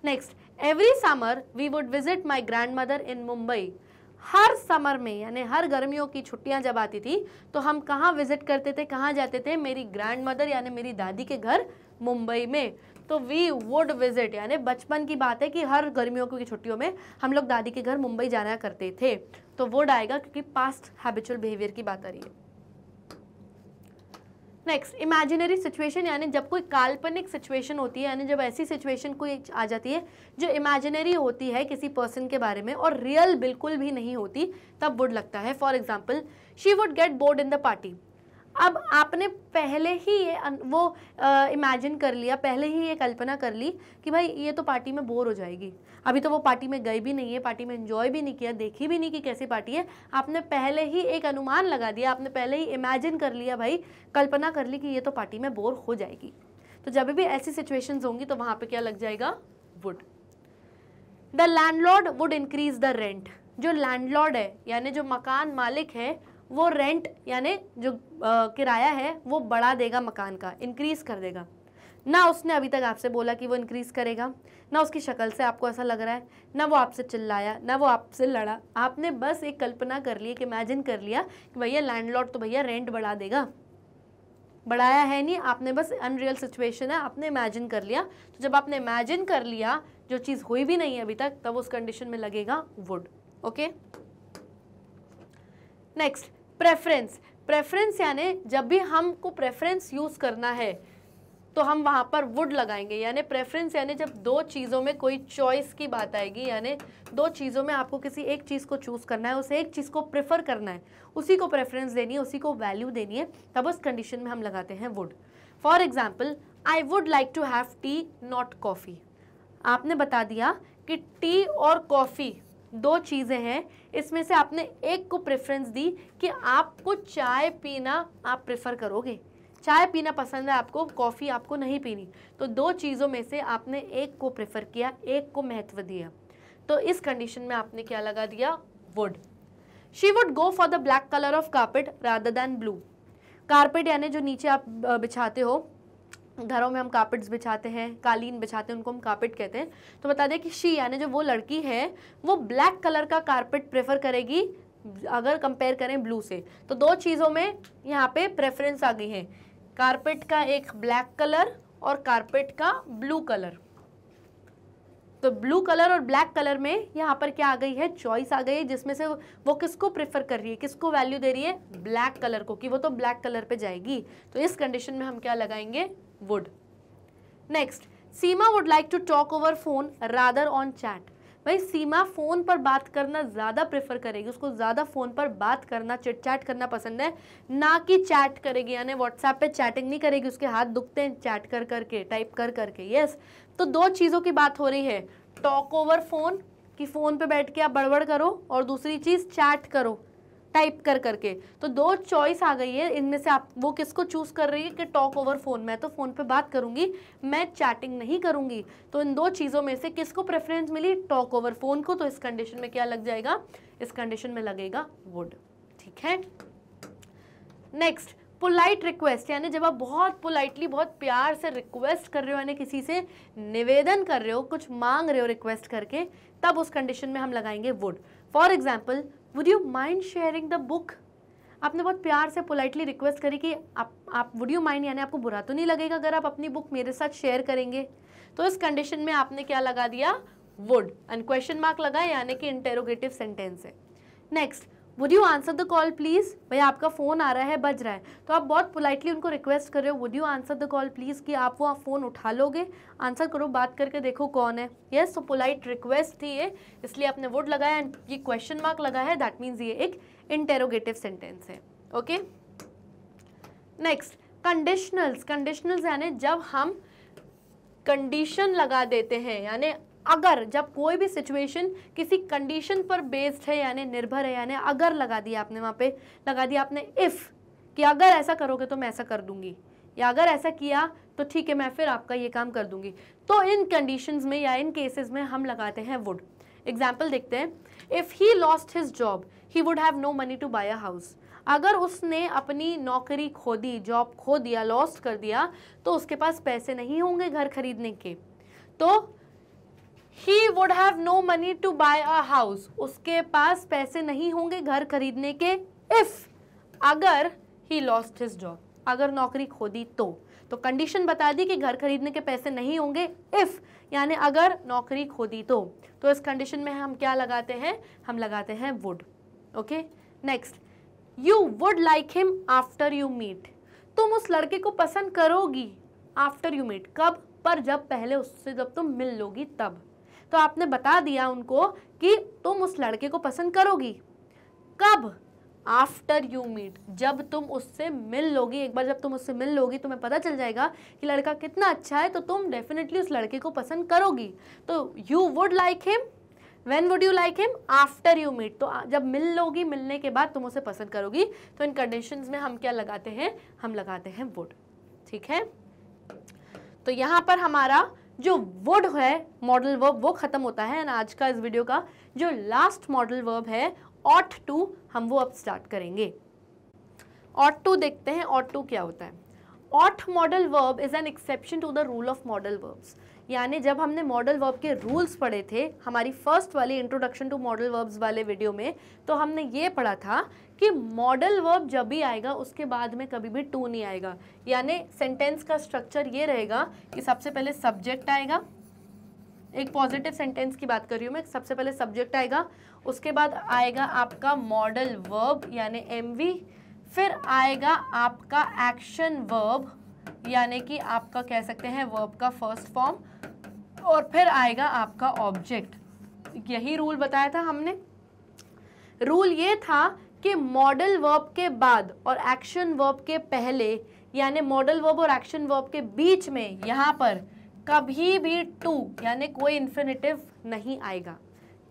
next every summer we would visit my grandmother in Mumbai हर समर में यानी हर गर्मियों की छुट्टियां जब आती थी तो हम कहाँ विजिट करते थे कहाँ जाते थे मेरी ग्रैंड मदर यानी मेरी दादी के घर मुंबई में तो वी वुड विजिट यानी बचपन की बात है कि हर गर्मियों की छुट्टियों में हम लोग दादी के घर मुंबई जाना करते थे तो वो आएगा क्योंकि पास्ट हैबिचुअल बिहेवियर की बात आ रही है नेक्स्ट इमेजिनरी सिचुएशन यानी जब कोई काल्पनिक सिचुएशन होती है यानी जब ऐसी सिचुएशन कोई आ जाती है जो इमेजिनरी होती है किसी पर्सन के बारे में और रियल बिल्कुल भी नहीं होती तब वुड लगता है for example she would get bored in the party अब आपने पहले ही ये वो इमेजिन कर लिया पहले ही ये कल्पना कर ली कि भाई ये तो पार्टी में बोर हो जाएगी अभी तो वो पार्टी में गई भी नहीं है पार्टी में इन्जॉय भी नहीं किया देखी भी नहीं कि कैसी पार्टी है आपने पहले ही एक अनुमान लगा दिया आपने पहले ही इमेजिन कर लिया भाई कल्पना कर ली कि ये तो पार्टी में बोर हो जाएगी तो जब भी ऐसी सिचुएशंस होंगी तो वहाँ पे क्या लग जाएगा would the landlord would increase the rent जो लैंडलॉर्ड है यानी जो मकान मालिक है वो रेंट यानी जो किराया है वो बढ़ा देगा मकान का इंक्रीज़ कर देगा ना उसने अभी तक आपसे बोला कि वो इंक्रीज़ करेगा ना उसकी शक्ल से आपको ऐसा लग रहा है ना वो आपसे चिल्लाया ना वो आपसे लड़ा आपने बस एक कल्पना कर ली एक इमेजिन कर लिया कि भैया लैंडलॉर्ड तो भैया रेंट बढ़ा देगा बढ़ाया है नहीं आपने बस अनरियल सिचुएशन है आपने इमेजिन कर लिया तो जब आपने इमेजिन कर लिया जो चीज़ हुई भी नहीं है अभी तक तब उस कंडीशन में लगेगा would okay next preference preference यानी जब भी हमको प्रेफरेंस यूज़ करना है तो हम वहाँ पर वुड लगाएंगे यानी प्रेफरेंस यानी जब दो चीज़ों में कोई चॉइस की बात आएगी यानी दो चीज़ों में आपको किसी एक चीज़ को चूज़ करना है उसे एक चीज़ को प्रेफर करना है उसी को प्रेफरेंस देनी है उसी को वैल्यू देनी है तब उस कंडीशन में हम लगाते हैं would for example I would like to have tea not coffee आपने बता दिया कि टी और कॉफ़ी दो चीज़ें हैं इसमें से आपने एक को प्रेफरेंस दी कि आपको चाय पीना आप प्रेफर करोगे चाय पीना पसंद है आपको कॉफ़ी आपको नहीं पीनी तो दो चीज़ों में से आपने एक को प्रेफर किया एक को महत्व दिया तो इस कंडीशन में आपने क्या लगा दिया would she would go for the black colour of carpet rather than blue carpet यानी जो नीचे आप बिछाते हो घरों में हम कार्पेट्स बिछाते हैं कालीन बिछाते हैं उनको हम कार्पेट कहते हैं तो बता दें कि शी यानी जो वो लड़की है वो ब्लैक कलर का कार्पेट प्रेफर करेगी अगर कंपेयर करें ब्लू से तो दो चीज़ों में यहाँ पे प्रेफरेंस आ गई है कारपेट का एक ब्लैक कलर और कारपेट का ब्लू कलर तो ब्लू कलर और ब्लैक कलर में यहाँ पर क्या आ गई है चॉइस आ गई है जिसमें से वो किसको प्रेफर कर रही है किसको वैल्यू दे रही है ब्लैक कलर को कि वो तो ब्लैक कलर पे जाएगी तो इस कंडीशन में हम क्या लगाएंगे would. Next, Seema would like to talk over phone rather on chat. भाई सीमा फ़ोन पर बात करना ज़्यादा प्रेफर करेगी उसको ज़्यादा फ़ोन पर बात करना चिट चैट करना पसंद है ना कि चैट करेगी यानी व्हाट्सएप पे चैटिंग नहीं करेगी उसके हाथ दुखते हैं चैट कर करके टाइप कर करके यस तो दो चीज़ों की बात हो रही है टॉक ओवर फ़ोन कि फ़ोन पे बैठ के आप बड़बड़ करो और दूसरी चीज़ चैट करो टाइप कर करके तो दो चॉइस आ गई है इनमें से आप वो किसको चूज़ कर रही है कि टॉक ओवर फ़ोन मैं तो फ़ोन पे बात करूंगी मैं चैटिंग नहीं करूंगी तो इन दो चीज़ों में से किसको प्रेफरेंस मिली टॉक ओवर फ़ोन को तो इस कंडीशन में क्या लग जाएगा इस कंडीशन में लगेगा वुड ठीक है नेक्स्ट पोलाइट रिक्वेस्ट यानी जब आप बहुत पोलाइटली बहुत प्यार से रिक्वेस्ट कर रहे हो यानी किसी से निवेदन कर रहे हो कुछ मांग रहे हो रिक्वेस्ट करके तब उस कंडीशन में हम लगाएंगे would for example would you mind sharing the book आपने बहुत प्यार से पोलाइटली रिक्वेस्ट करी कि आप आप वुड यू माइंड यानी आपको बुरा तो नहीं लगेगा अगर आप अपनी बुक मेरे साथ शेयर करेंगे तो इस कंडीशन में आपने क्या लगा दिया वुड एंड क्वेश्चन मार्क लगा यानी कि इंटेरोगेटिव सेंटेंस है next would you answer the call please भैया आपका फ़ोन आ रहा है बज रहा है तो आप बहुत पोलाइटली उनको रिक्वेस्ट कर रहे हो would you answer the call please कि आप वो आप फ़ोन उठा लोगे आंसर करो बात करके देखो कौन है ये सो पोलाइट रिक्वेस्ट थी ये इसलिए आपने वुड लगाया एंड ये क्वेश्चन मार्क लगा है दैट मीन्स ये एक इंटेरोगेटिव सेंटेंस है ओके नेक्स्ट कंडीशनल्स कंडीशनल्स यानी जब हम कंडीशन लगा देते हैं यानी अगर जब कोई भी सिचुएशन किसी कंडीशन पर बेस्ड है यानी निर्भर है यानी अगर लगा दिया आपने वहाँ पे लगा दिया आपने इफ़ कि अगर ऐसा करोगे तो मैं ऐसा कर दूंगी या अगर ऐसा किया तो ठीक है मैं फिर आपका ये काम कर दूंगी तो इन कंडीशंस में या इन केसेस में हम लगाते हैं वुड एग्जाम्पल देखते हैं if he lost his job he would have no money to buy a house अगर उसने अपनी नौकरी खो दी जॉब खो दिया लॉस्ट कर दिया तो उसके पास पैसे नहीं होंगे घर खरीदने के तो he would have no money to buy a house. उसके पास पैसे नहीं होंगे घर खरीदने के इफ अगर ही लॉस्ट his जॉब अगर नौकरी खो दी तो तो कंडीशन बता दी कि घर खरीदने के पैसे नहीं होंगे इफ़ यानी अगर नौकरी खो दी तो तो इस कंडीशन में हम क्या लगाते हैं हम लगाते हैं would okay next you would like him after you meet तुम उस लड़के को पसंद करोगी आफ्टर यू मीट कब पर जब पहले उससे जब तुम मिल लोगी तब तो आपने बता दिया उनको कि तुम उस लड़के को पसंद करोगी कब आफ्टर यू मीट जब तुम उससे मिल लोगी एक बार जब तुम उससे मिल लोगी तुम्हें पता चल जाएगा कि लड़का कितना अच्छा है तो तुम डेफिनेटली उस लड़के को पसंद करोगी तो you would like him when would you like him after you meet तो जब मिल लोगी मिलने के बाद तुम उसे पसंद करोगी तो इन कंडीशन में हम क्या लगाते हैं हम लगाते हैं वुड ठीक है तो यहाँ पर हमारा जो वुड है मॉडल वर्ब वो ख़त्म होता है एंड आज का इस वीडियो का जो लास्ट मॉडल वर्ब है ऑट टू हम वो अब स्टार्ट करेंगे ऑट टू देखते हैं ऑट टू क्या होता है ought modal verb is an exception to the rule of modal verbs यानी जब हमने मॉडल वर्ब के रूल्स पढ़े थे हमारी फर्स्ट वाली इंट्रोडक्शन टू मॉडल वर्ब्स वाले वीडियो में तो हमने ये पढ़ा था कि मॉडल वर्ब जब भी आएगा उसके बाद में कभी भी टू नहीं आएगा यानी सेंटेंस का स्ट्रक्चर ये रहेगा कि सबसे पहले सब्जेक्ट आएगा एक पॉजिटिव सेंटेंस की बात कर रही हूँ मैं सबसे पहले सब्जेक्ट आएगा उसके बाद आएगा आपका मॉडल वर्ब यानी एम फिर आएगा आपका एक्शन वर्ब यानी कि आपका कह सकते हैं वर्ब का फर्स्ट फॉर्म और फिर आएगा आपका ऑब्जेक्ट यही रूल बताया था हमने रूल ये था कि मॉडल वर्ब के बाद और एक्शन वर्ब के पहले यानी मॉडल वर्ब और एक्शन वर्ब के बीच में यहाँ पर कभी भी टू यानी कोई इन्फिनेटिव नहीं आएगा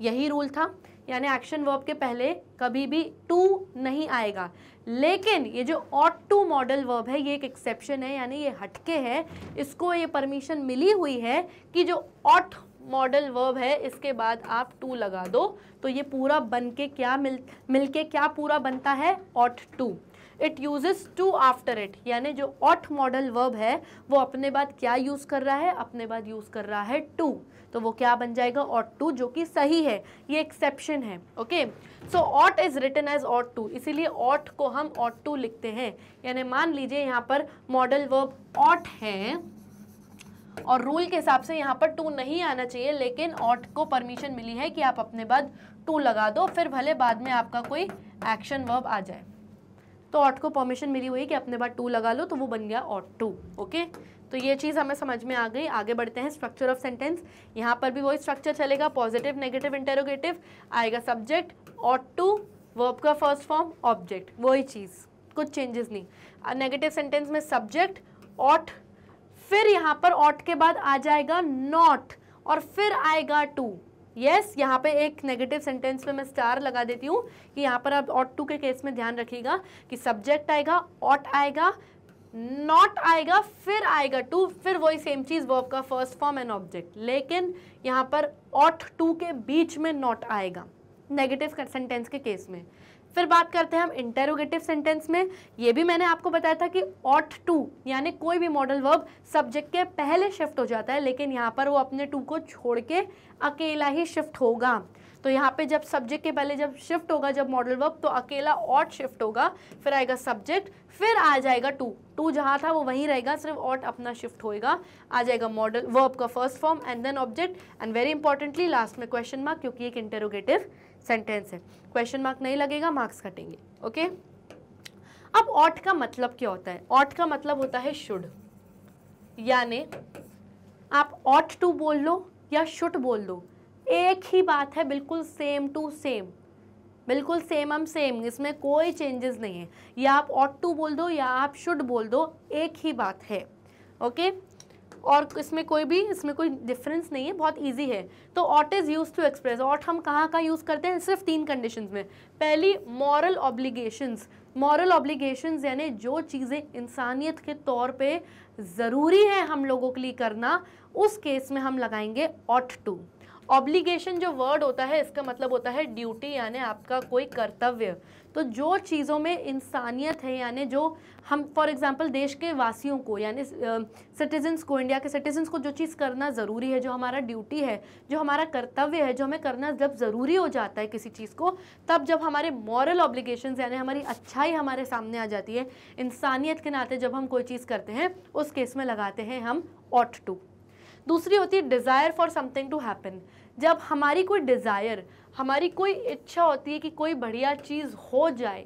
यही रूल था यानी एक्शन वर्ब के पहले कभी भी टू नहीं आएगा लेकिन ये जो ऑट टू मॉडल वर्ब है ये एक एक्सेप्शन है यानी ये हटके है इसको ये परमिशन मिली हुई है कि जो ऑट मॉडल वर्ब है इसके बाद आप टू लगा दो तो ये पूरा बन के क्या मिल मिल के क्या पूरा बनता है ought to it uses to after it यानी जो ऑट मॉडल वर्ब है वो अपने बाद क्या यूज़ कर रहा है अपने बाद यूज़ कर रहा है टू तो वो क्या बन जाएगा ऑट टू जो कि सही है ये एक्सेप्शन है okay so ought is written as ought to इसीलिए ऑट को हम ऑट टू लिखते हैं यानी मान लीजिए यहाँ पर मॉडल वर्ब ऑट है और रूल के हिसाब से यहाँ पर टू नहीं आना चाहिए लेकिन ऑट को परमिशन मिली है कि आप अपने बाद टू लगा दो फिर भले बाद में आपका कोई एक्शन वर्ब आ जाए तो ऑट को परमिशन मिली हुई कि अपने बाद टू लगा लो तो वो बन गया ऑट टू ओके तो ये चीज़ हमें समझ में आ गई आगे बढ़ते हैं स्ट्रक्चर ऑफ सेंटेंस यहाँ पर भी वही स्ट्रक्चर चलेगा पॉजिटिव नेगेटिव इंटेरोगेटिव आएगा सब्जेक्ट ऑट टू वर्ब का फर्स्ट फॉर्म ऑब्जेक्ट वही चीज़ कुछ चेंजेस नहीं नेगेटिव सेंटेंस में सब्जेक्ट ऑट फिर यहां पर ऑट के बाद आ जाएगा नॉट और फिर आएगा टू यस yes, यहाँ पे एक नेगेटिव सेंटेंस में मैं स्टार लगा देती हूँ कि यहाँ पर आप ऑट टू के केस में ध्यान रखिएगा कि सब्जेक्ट आएगा ऑट आएगा नॉट आएगा फिर आएगा टू फिर वही सेम चीज़ वर्ब का फर्स्ट फॉर्म एंड ऑब्जेक्ट लेकिन यहाँ पर ऑट टू के बीच में नॉट आएगा नेगेटिव सेंटेंस के केस में फिर बात करते हैं हम इंटेरोगेटिव सेंटेंस में ये भी मैंने आपको बताया था कि ऑट टू यानी कोई भी मॉडल वर्ब सब्जेक्ट के पहले शिफ्ट हो जाता है लेकिन यहाँ पर वो अपने टू को छोड़ के अकेला ही शिफ्ट होगा तो यहाँ पे जब सब्जेक्ट के पहले जब शिफ्ट होगा जब मॉडल वर्ब तो अकेला ऑट शिफ्ट होगा फिर आएगा सब्जेक्ट फिर आ जाएगा टू टू जहाँ था वो वहीं रहेगा सिर्फ ऑट अपना शिफ्ट होएगा आ जाएगा मॉडल वर्ब का first form and then object and very importantly last में क्वेश्चन मार्क क्योंकि एक इंटेरोगेटिव सेंटेंस है क्वेश्चन मार्क नहीं लगेगा मार्क्स कटेंगे ओके अब ऑट का मतलब क्या होता है ऑट का मतलब होता है शुड यानी आप ऑट टू बोल लो या शुड बोल दो एक ही बात है बिल्कुल सेम टू सेम बिल्कुल सेम हम सेम इसमें कोई चेंजेस नहीं है या आप ऑट टू बोल दो या आप शुड बोल दो एक ही बात है ओके okay? और इसमें कोई भी इसमें कोई डिफरेंस नहीं है बहुत ईजी है तो ought is use to express ought हम कहाँ कहाँ यूज़ करते हैं सिर्फ तीन कंडीशन में पहली मॉरल ऑब्लिगेशंस मॉरल ऑब्लिगेशंस यानी जो चीज़ें इंसानियत के तौर पे ज़रूरी है हम लोगों के लिए करना उस केस में हम लगाएंगे ऑट टू ऑब्लीगेशन जो वर्ड होता है इसका मतलब होता है ड्यूटी यानी आपका कोई कर्तव्य तो जो चीज़ों में इंसानियत है यानी जो हम फॉर एग्ज़ाम्पल देश के वासियों को यानी सिटीजन्स को इंडिया के सिटीजन्स को जो चीज़ करना ज़रूरी है जो हमारा ड्यूटी है जो हमारा कर्तव्य है जो हमें करना जब ज़रूरी हो जाता है किसी चीज़ को तब जब हमारे मॉरल ऑब्लिगेशन यानी हमारी अच्छाई हमारे सामने आ जाती है इंसानियत के नाते जब हम कोई चीज़ करते हैं उस केस में लगाते हैं हम ऑट टू दूसरी होती है desire for something to happen जब हमारी कोई डिज़ायर हमारी कोई इच्छा होती है कि कोई बढ़िया चीज़ हो जाए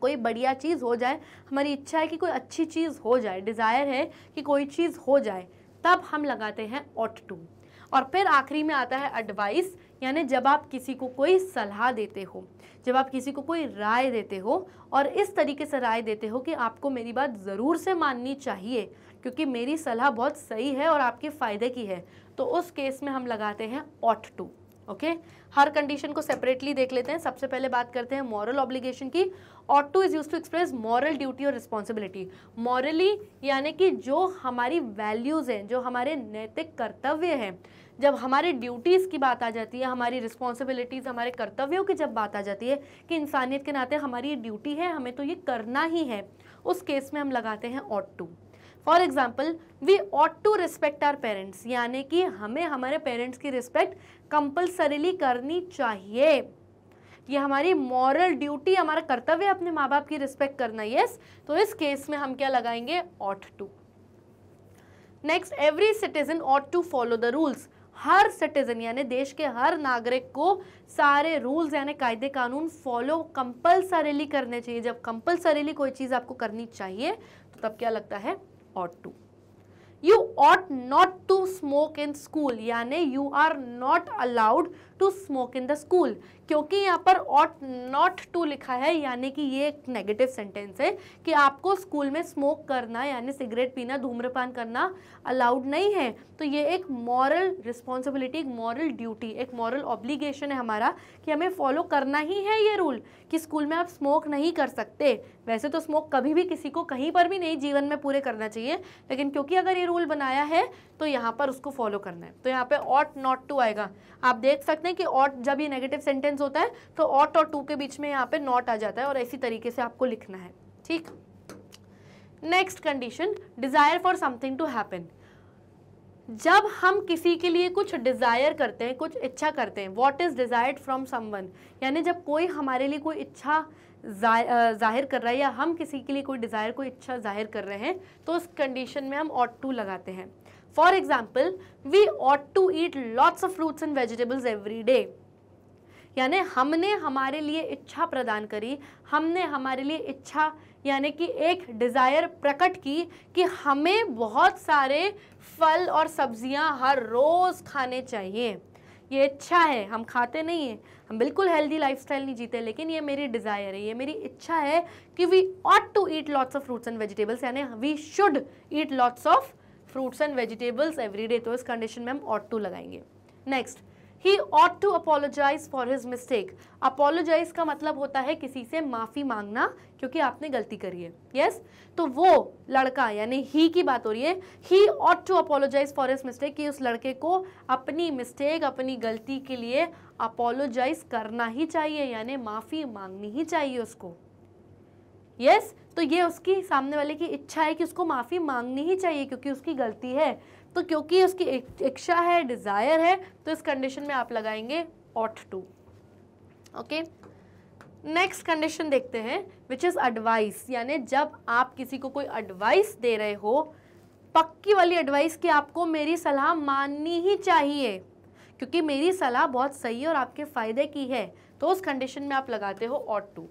कोई बढ़िया चीज़ हो जाए हमारी इच्छा है कि कोई अच्छी चीज़ हो जाए डिज़ायर है कि कोई चीज़ हो जाए तब हम लगाते हैं ऑट टू और फिर आखिरी में आता है एडवाइस यानी जब आप किसी को कोई सलाह देते हो जब आप किसी को कोई राय देते हो और इस तरीके से राय देते हो कि आपको मेरी बात ज़रूर से माननी चाहिए क्योंकि मेरी सलाह बहुत सही है और आपके फ़ायदे की है तो उस केस में हम लगाते हैं ऑट टू ओके okay? हर कंडीशन को सेपरेटली देख लेते हैं सबसे पहले बात करते हैं मॉरल ऑब्लिगेशन की ought to is use to express moral duty और रिस्पॉन्सिबिलिटी मॉरली यानी कि जो हमारी वैल्यूज़ हैं जो हमारे नैतिक कर्तव्य हैं जब हमारे ड्यूटीज़ की बात आ जाती है हमारी रिस्पॉन्सिबिलिटीज़ हमारे कर्तव्यों की जब बात आ जाती है कि इंसानियत के नाते हमारी ये ड्यूटी है हमें तो ये करना ही है उस केस में हम लगाते हैं ought to for example we ought to respect our parents यानी कि हमें हमारे पेरेंट्स की रिस्पेक्ट कंपल्सरीली करनी चाहिए ये हमारी मॉरल ड्यूटी हमारा कर्तव्य है अपने माँ बाप की रिस्पेक्ट करना यस तो इस केस में हम क्या लगाएंगे ought to next every citizen ought to follow the rules हर सिटीजन यानी देश के हर नागरिक को सारे रूल्स यानी कायदे कानून फॉलो कंपल्सरीली करने चाहिए जब कंपल्सरीली कोई चीज़ आपको करनी चाहिए तो तब क्या लगता है ought to you ought not to smoke in school यानी you are not allowed to smoke in the school क्योंकि यहाँ पर ऑट नॉट टू लिखा है यानी कि ये एक नेगेटिव सेंटेंस है कि आपको स्कूल में स्मोक करना यानी सिगरेट पीना धूम्रपान करना अलाउड नहीं है तो ये एक मॉरल रिस्पॉन्सिबिलिटी एक मॉरल ड्यूटी एक मॉरल ऑब्लिगेशन है हमारा कि हमें फॉलो करना ही है ये रूल कि स्कूल में आप स्मोक नहीं कर सकते वैसे तो स्मोक कभी भी किसी को कहीं पर भी नहीं जीवन में पूरे करना चाहिए लेकिन क्योंकि अगर ये रूल बनाया है तो यहाँ पर उसको फॉलो करना है तो यहाँ पर ऑट नॉट टू आएगा आप देख सकते हैं कि ऑट जब ये नेगेटिव सेंटेंस होता है तो ऑट और टू के बीच में यहाँ पे नॉट आ जाता है और ऐसी तरीके से आपको लिखना है ठीक next condition desire for something to happen जब हम किसी के लिए कुछ डिज़ायर करते हैं कुछ इच्छा करते हैं what is desired from someone यानी जब कोई हमारे लिए कोई इच्छा जाहिर कर रहा है या हम किसी के लिए कोई डिज़ायर कोई इच्छा जाहिर कर रहे हैं तो उस कंडीशन में हम ऑट टू लगाते हैं for example we ought to eat lots of fruits and vegetables every day यानी हमने हमारे लिए इच्छा प्रदान करी हमने हमारे लिए इच्छा यानी कि एक डिज़ायर प्रकट की कि हमें बहुत सारे फल और सब्जियां हर रोज़ खाने चाहिए ये इच्छा है हम खाते नहीं हैं हम बिल्कुल हेल्दी लाइफस्टाइल नहीं जीते लेकिन ये मेरी डिज़ायर है ये मेरी इच्छा है कि we ought to eat lots of fruits and vegetables यानी we should eat lots of fruits and vegetables every day तो इस कंडीशन में हम ऑट टू लगाएंगे next he ought to apologize for his mistake apologize का मतलब होता है किसी से माफ़ी मांगना क्योंकि आपने गलती करी है यस yes? तो वो लड़का यानी ही की बात हो रही है he ought to apologize for his mistake कि उस लड़के को अपनी मिस्टेक अपनी गलती के लिए अपोलोजाइज करना ही चाहिए यानी माफ़ी मांगनी ही चाहिए उसको यस yes? तो ये उसकी सामने वाले की इच्छा है कि उसको माफ़ी मांगनी ही चाहिए क्योंकि उसकी गलती है तो क्योंकि उसकी इच्छा है डिज़ायर है तो इस कंडीशन में आप लगाएंगे ought to okay next condition देखते हैं विच इज़ एडवाइस यानी जब आप किसी को कोई एडवाइस दे रहे हो पक्की वाली एडवाइस कि आपको मेरी सलाह माननी ही चाहिए क्योंकि मेरी सलाह बहुत सही है और आपके फ़ायदे की है तो उस कंडीशन में आप लगाते हो ऑट टू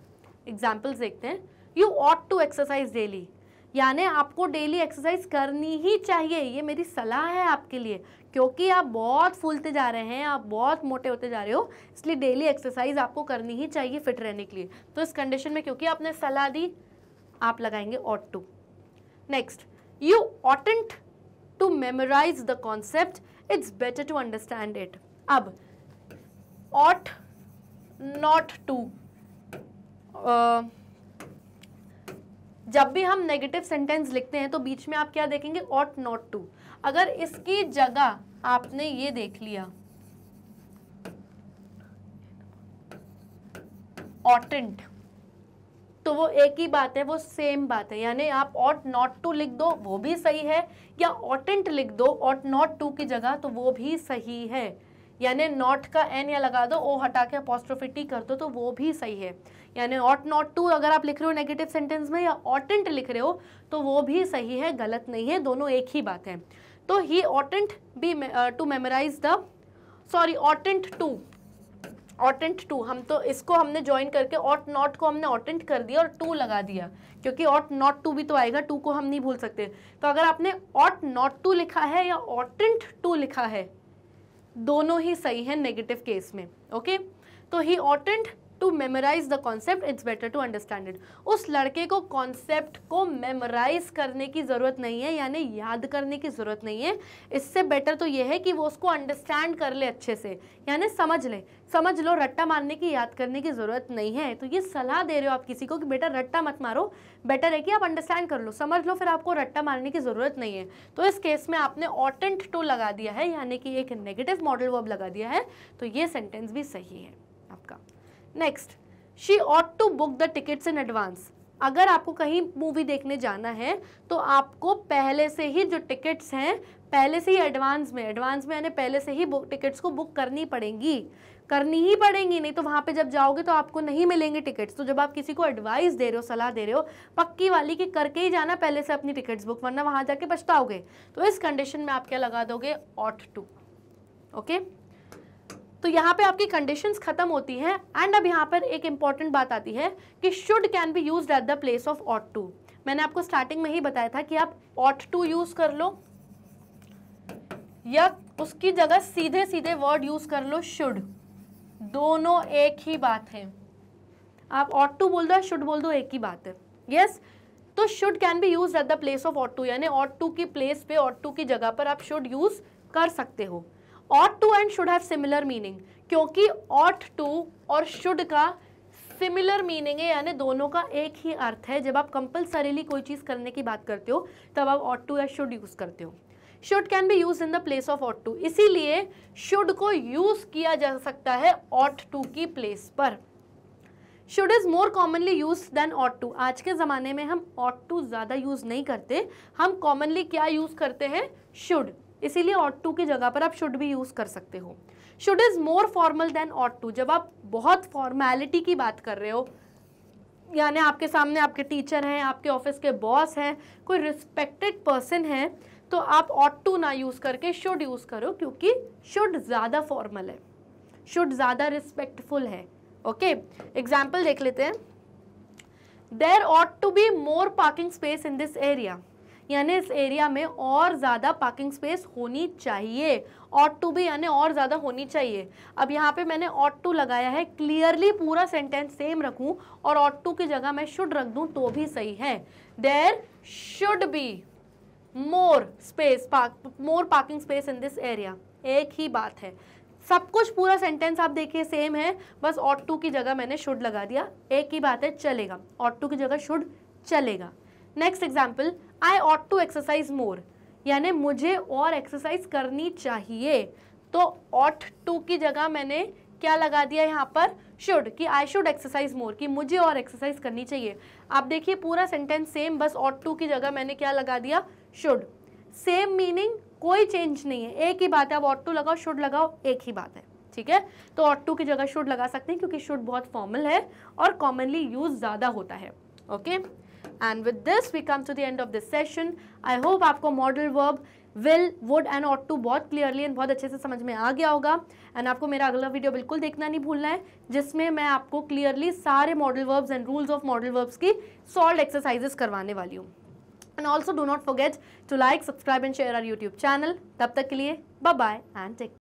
एग्जाम्पल्स देखते हैं you ought to exercise daily यानी आपको डेली एक्सरसाइज करनी ही चाहिए ये मेरी सलाह है आपके लिए क्योंकि आप बहुत फूलते जा रहे हैं आप बहुत मोटे होते जा रहे हो इसलिए डेली एक्सरसाइज आपको करनी ही चाहिए फिट रहने के लिए तो इस कंडीशन में क्योंकि आपने सलाह दी आप लगाएंगे ought to next you oughtn't to memorize the concept it's better to understand it अब ऑट नॉट टू जब भी हम नेगेटिव सेंटेंस लिखते हैं तो बीच में आप क्या देखेंगे ऑट नॉट टू अगर इसकी जगह आपने ये देख लिया ऑटेंट तो वो एक ही बात है वो सेम बात है यानी आप ऑट नॉट टू लिख दो वो भी सही है या ऑटेंट लिख दो ऑट नॉट टू की जगह तो वो भी सही है यानी नॉट का एन या लगा दो ओ हटा के अपोस्ट्रोफी टी कर दो तो वो भी सही है यानी ऑट नॉट टू अगर आप लिख रहे हो नेगेटिव सेंटेंस में या ऑटेंट लिख रहे हो तो वो भी सही है गलत नहीं है दोनों एक ही बात है तो he oughtn't be to memorize the sorry oughtn't to oughtn't to हम तो इसको हमने ज्वाइन करके ऑट नॉट को हमने ऑटेंट कर दिया और टू लगा दिया क्योंकि ऑट नॉट टू भी तो आएगा टू को हम नहीं भूल सकते तो अगर आपने ऑट नॉट टू लिखा है या ऑटेंट टू लिखा है दोनों ही सही हैं नेगेटिव केस में ओके तो he oughtn't to memorize the concept it's better to understand it उस लड़के को कॉन्सेप्ट को मेमोराइज करने की ज़रूरत नहीं है यानी याद करने की ज़रूरत नहीं है इससे बेटर तो यह है कि वो उसको अंडरस्टैंड कर ले अच्छे से यानी समझ ले समझ लो रट्टा मारने की याद करने की ज़रूरत नहीं है तो ये सलाह दे रहे हो आप किसी को कि बेटा रट्टा मत मारो बेटर है कि आप अंडरस्टैंड कर लो समझ लो फिर आपको रट्टा मारने की ज़रूरत नहीं है तो इस केस में आपने ऑटेंट टू लगा दिया है यानी कि एक नेगेटिव मॉडल वर्ब लगा दिया है तो ये सेंटेंस भी सही है आपका next she ought to book the tickets in advance अगर आपको कहीं मूवी देखने जाना है तो आपको पहले से ही जो टिकट्स हैं पहले से ही एडवांस में एडवांस में यानी पहले से ही टिकट्स को बुक करनी पड़ेंगी करनी ही पड़ेंगी नहीं तो वहाँ पे जब जाओगे तो आपको नहीं मिलेंगे टिकट्स तो जब आप किसी को एडवाइस दे रहे हो सलाह दे रहे हो पक्की वाली कि करके ही जाना पहले से अपनी टिकट्स बुक वरना वहाँ जाके पछताओगे तो इस कंडीशन में आप क्या लगा दोगे ऑट टू ओके तो यहाँ पे आपकी कंडीशंस खत्म होती हैं एंड अब यहाँ पर एक इंपॉर्टेंट बात आती है कि should can be use at the place of ought to मैंने आपको स्टार्टिंग में ही बताया था कि आप ऑट टू यूज कर लो या उसकी जगह सीधे सीधे वर्ड यूज कर लो शुड दोनों एक ही बात है आप ऑट टू बोल दो शुड बोल दो एक ही बात है यस yes? तो should can be use at the place of ought to यानी ऑट टू की प्लेस पे ऑट टू की जगह पर आप शुड यूज कर सकते हो ought to and should have similar meaning क्योंकि ऑट टू और शुड का सिमिलर मीनिंग है यानी दोनों का एक ही अर्थ है जब आप कंपल्सरीली कोई चीज़ करने की बात करते हो तब आप ऑट टू या शुड यूज़ करते हो should can be use in the place of ought to इसीलिए शुड को यूज किया जा सकता है ऑट टू की प्लेस पर should is more commonly use than ought to आज के ज़माने में हम ऑट टू ज़्यादा यूज़ नहीं करते हम कॉमनली क्या यूज़ करते हैं शुड इसीलिए ऑट टू की जगह पर आप शुड भी यूज़ कर सकते हो should is more formal than ought to जब आप बहुत फॉर्मेलिटी की बात कर रहे हो यानी आपके सामने आपके टीचर हैं आपके ऑफिस के बॉस हैं कोई रिस्पेक्टेड पर्सन है तो आप ऑट टू ना यूज़ करके शुड यूज़ करो क्योंकि शुड ज़्यादा फॉर्मल है शुड ज़्यादा रिस्पेक्टफुल है ओके एग्जाम्पल देख लेते हैं there ought to be more parking space in this area यानी इस एरिया में और ज़्यादा पार्किंग स्पेस होनी चाहिए ऑट टू भी यानी और ज़्यादा होनी चाहिए अब यहाँ पे मैंने ऑट टू लगाया है क्लियरली पूरा सेंटेंस सेम रखूँ और ऑट टू की जगह मैं शुड रख दूँ तो भी सही है there should be more space park more parking space in this area एक ही बात है सब कुछ पूरा सेंटेंस आप देखिए सेम है बस ऑट टू की जगह मैंने शुड लगा दिया एक ही बात है चलेगा ऑट टू की जगह शुड चलेगा next example I ought to exercise more यानी मुझे और एक्सरसाइज करनी चाहिए तो ऑट टू की जगह मैंने क्या लगा दिया यहाँ पर शुड कि आई शुड एक्सरसाइज मोर कि मुझे और एक्सरसाइज करनी चाहिए आप देखिए पूरा सेंटेंस सेम बस ऑट टू की जगह मैंने क्या लगा दिया शुड सेम मीनिंग कोई चेंज नहीं है एक ही बात है अब ऑट टू लगाओ शुड लगाओ एक ही बात है ठीक है तो ऑट टू की जगह शुड लगा सकते हैं क्योंकि शुड बहुत फॉर्मल है और कॉमनली यूज ज़्यादा होता है okay and with this we come to the end of this session I hope आपको modal verb will would and ought to बहुत क्लियरली एंड बहुत अच्छे से समझ में आ गया होगा एंड आपको मेरा अगला वीडियो बिल्कुल देखना नहीं भूलना है जिसमें मैं आपको क्लियरली सारे modal verbs and rules of modal verbs की सॉल्व एक्सरसाइजेस करवाने वाली हूँ And also do not forget to like, subscribe and share our YouTube channel. Tab tak ke liye, bye bye and take